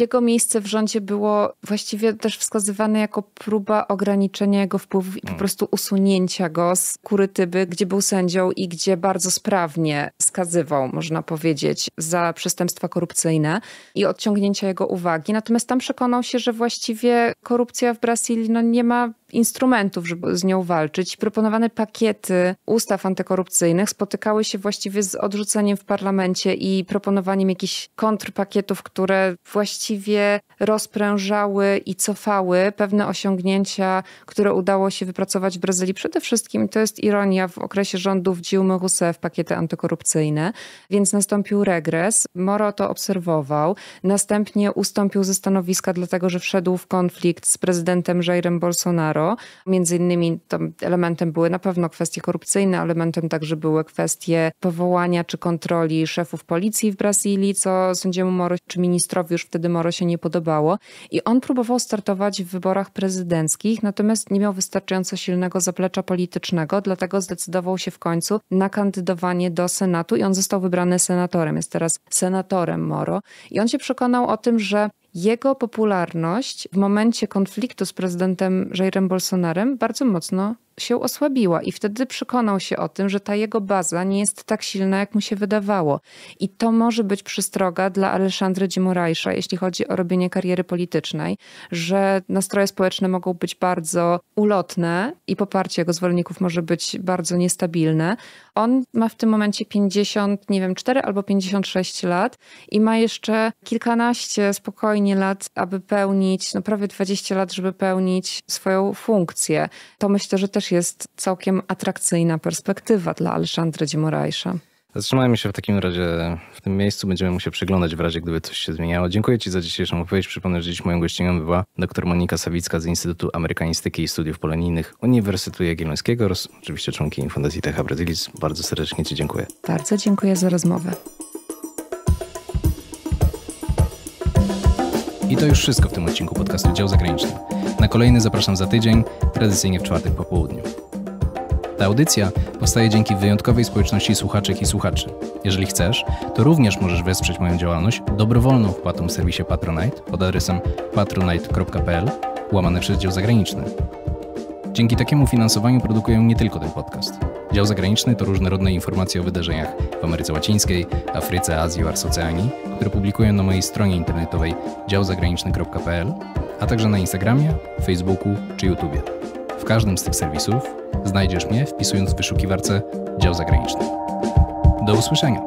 Jego miejsce w rządzie było właściwie też wskazywane jako próba ograniczenia jego wpływów i po hmm. prostu usunięcia go z kurytyby, gdzie był sędzią i gdzie bardzo sprawnie skazywał, można powiedzieć, za przestępstwa korupcyjne i odciągnięcia jego uwagi. Natomiast tam przekonał się, się, że właściwie korupcja w Brazylii no, nie ma instrumentów, żeby z nią walczyć. Proponowane pakiety ustaw antykorupcyjnych spotykały się właściwie z odrzuceniem w parlamencie i proponowaniem jakichś kontrpakietów, które właściwie rozprężały i cofały pewne osiągnięcia, które udało się wypracować w Brazylii. Przede wszystkim, to jest ironia, w okresie rządów Dilmy Rousseff pakiety antykorupcyjne, więc nastąpił regres. Moro to obserwował. Następnie ustąpił ze stanowiska, dlatego że wszedł w konflikt z prezydentem Jairem Bolsonaro sporo. Między innymi tam elementem były na pewno kwestie korupcyjne, elementem także były kwestie powołania czy kontroli szefów policji w Brazylii, co sędziemu Moro czy ministrowi już wtedy Moro się nie podobało. I on próbował startować w wyborach prezydenckich, natomiast nie miał wystarczająco silnego zaplecza politycznego, dlatego zdecydował się w końcu na kandydowanie do Senatu i on został wybrany senatorem. Jest teraz senatorem Moro. I on się przekonał o tym, że jego popularność w momencie konfliktu z prezydentem Jairem Bolsonarem bardzo mocno się osłabiła i wtedy przekonał się o tym, że ta jego baza nie jest tak silna, jak mu się wydawało. I to może być przystroga dla Aleksandry Dzimurajsza, jeśli chodzi o robienie kariery politycznej, że nastroje społeczne mogą być bardzo ulotne i poparcie jego zwolenników może być bardzo niestabilne. On ma w tym momencie 50, nie wiem, 4 albo 56 lat i ma jeszcze kilkanaście spokojnie lat, aby pełnić, no prawie 20 lat, żeby pełnić swoją funkcję. To myślę, że też jest całkiem atrakcyjna perspektywa dla Aleszandry Dzimorajsza. Zatrzymajmy się w takim razie w tym miejscu, będziemy mu się przyglądać w razie, gdyby coś się zmieniało. Dziękuję Ci za dzisiejszą opowieść. Przypomnę, że dziś moją gościnią była dr Monika Sawicka z Instytutu Amerykanistyki i Studiów Polonijnych Uniwersytetu Jagiellońskiego oraz oczywiście członkini Fundacji Techa Brazylis. Bardzo serdecznie Ci dziękuję. Bardzo dziękuję za rozmowę. I to już wszystko w tym odcinku podcastu Dział Zagraniczny. Na kolejny zapraszam za tydzień, tradycyjnie w czwartek po południu. Ta audycja powstaje dzięki wyjątkowej społeczności słuchaczek i słuchaczy. Jeżeli chcesz, to również możesz wesprzeć moją działalność dobrowolną wpłatą w serwisie Patronite pod adresem patronite.pl łamane przez dział zagraniczny. Dzięki takiemu finansowaniu produkuję nie tylko ten podcast. Dział zagraniczny to różnorodne informacje o wydarzeniach w Ameryce Łacińskiej, Afryce, Azji oraz Oceanii, które publikuję na mojej stronie internetowej działzagraniczny.pl, a także na Instagramie, Facebooku czy YouTube. W każdym z tych serwisów znajdziesz mnie wpisując w wyszukiwarce dział zagraniczny. Do usłyszenia!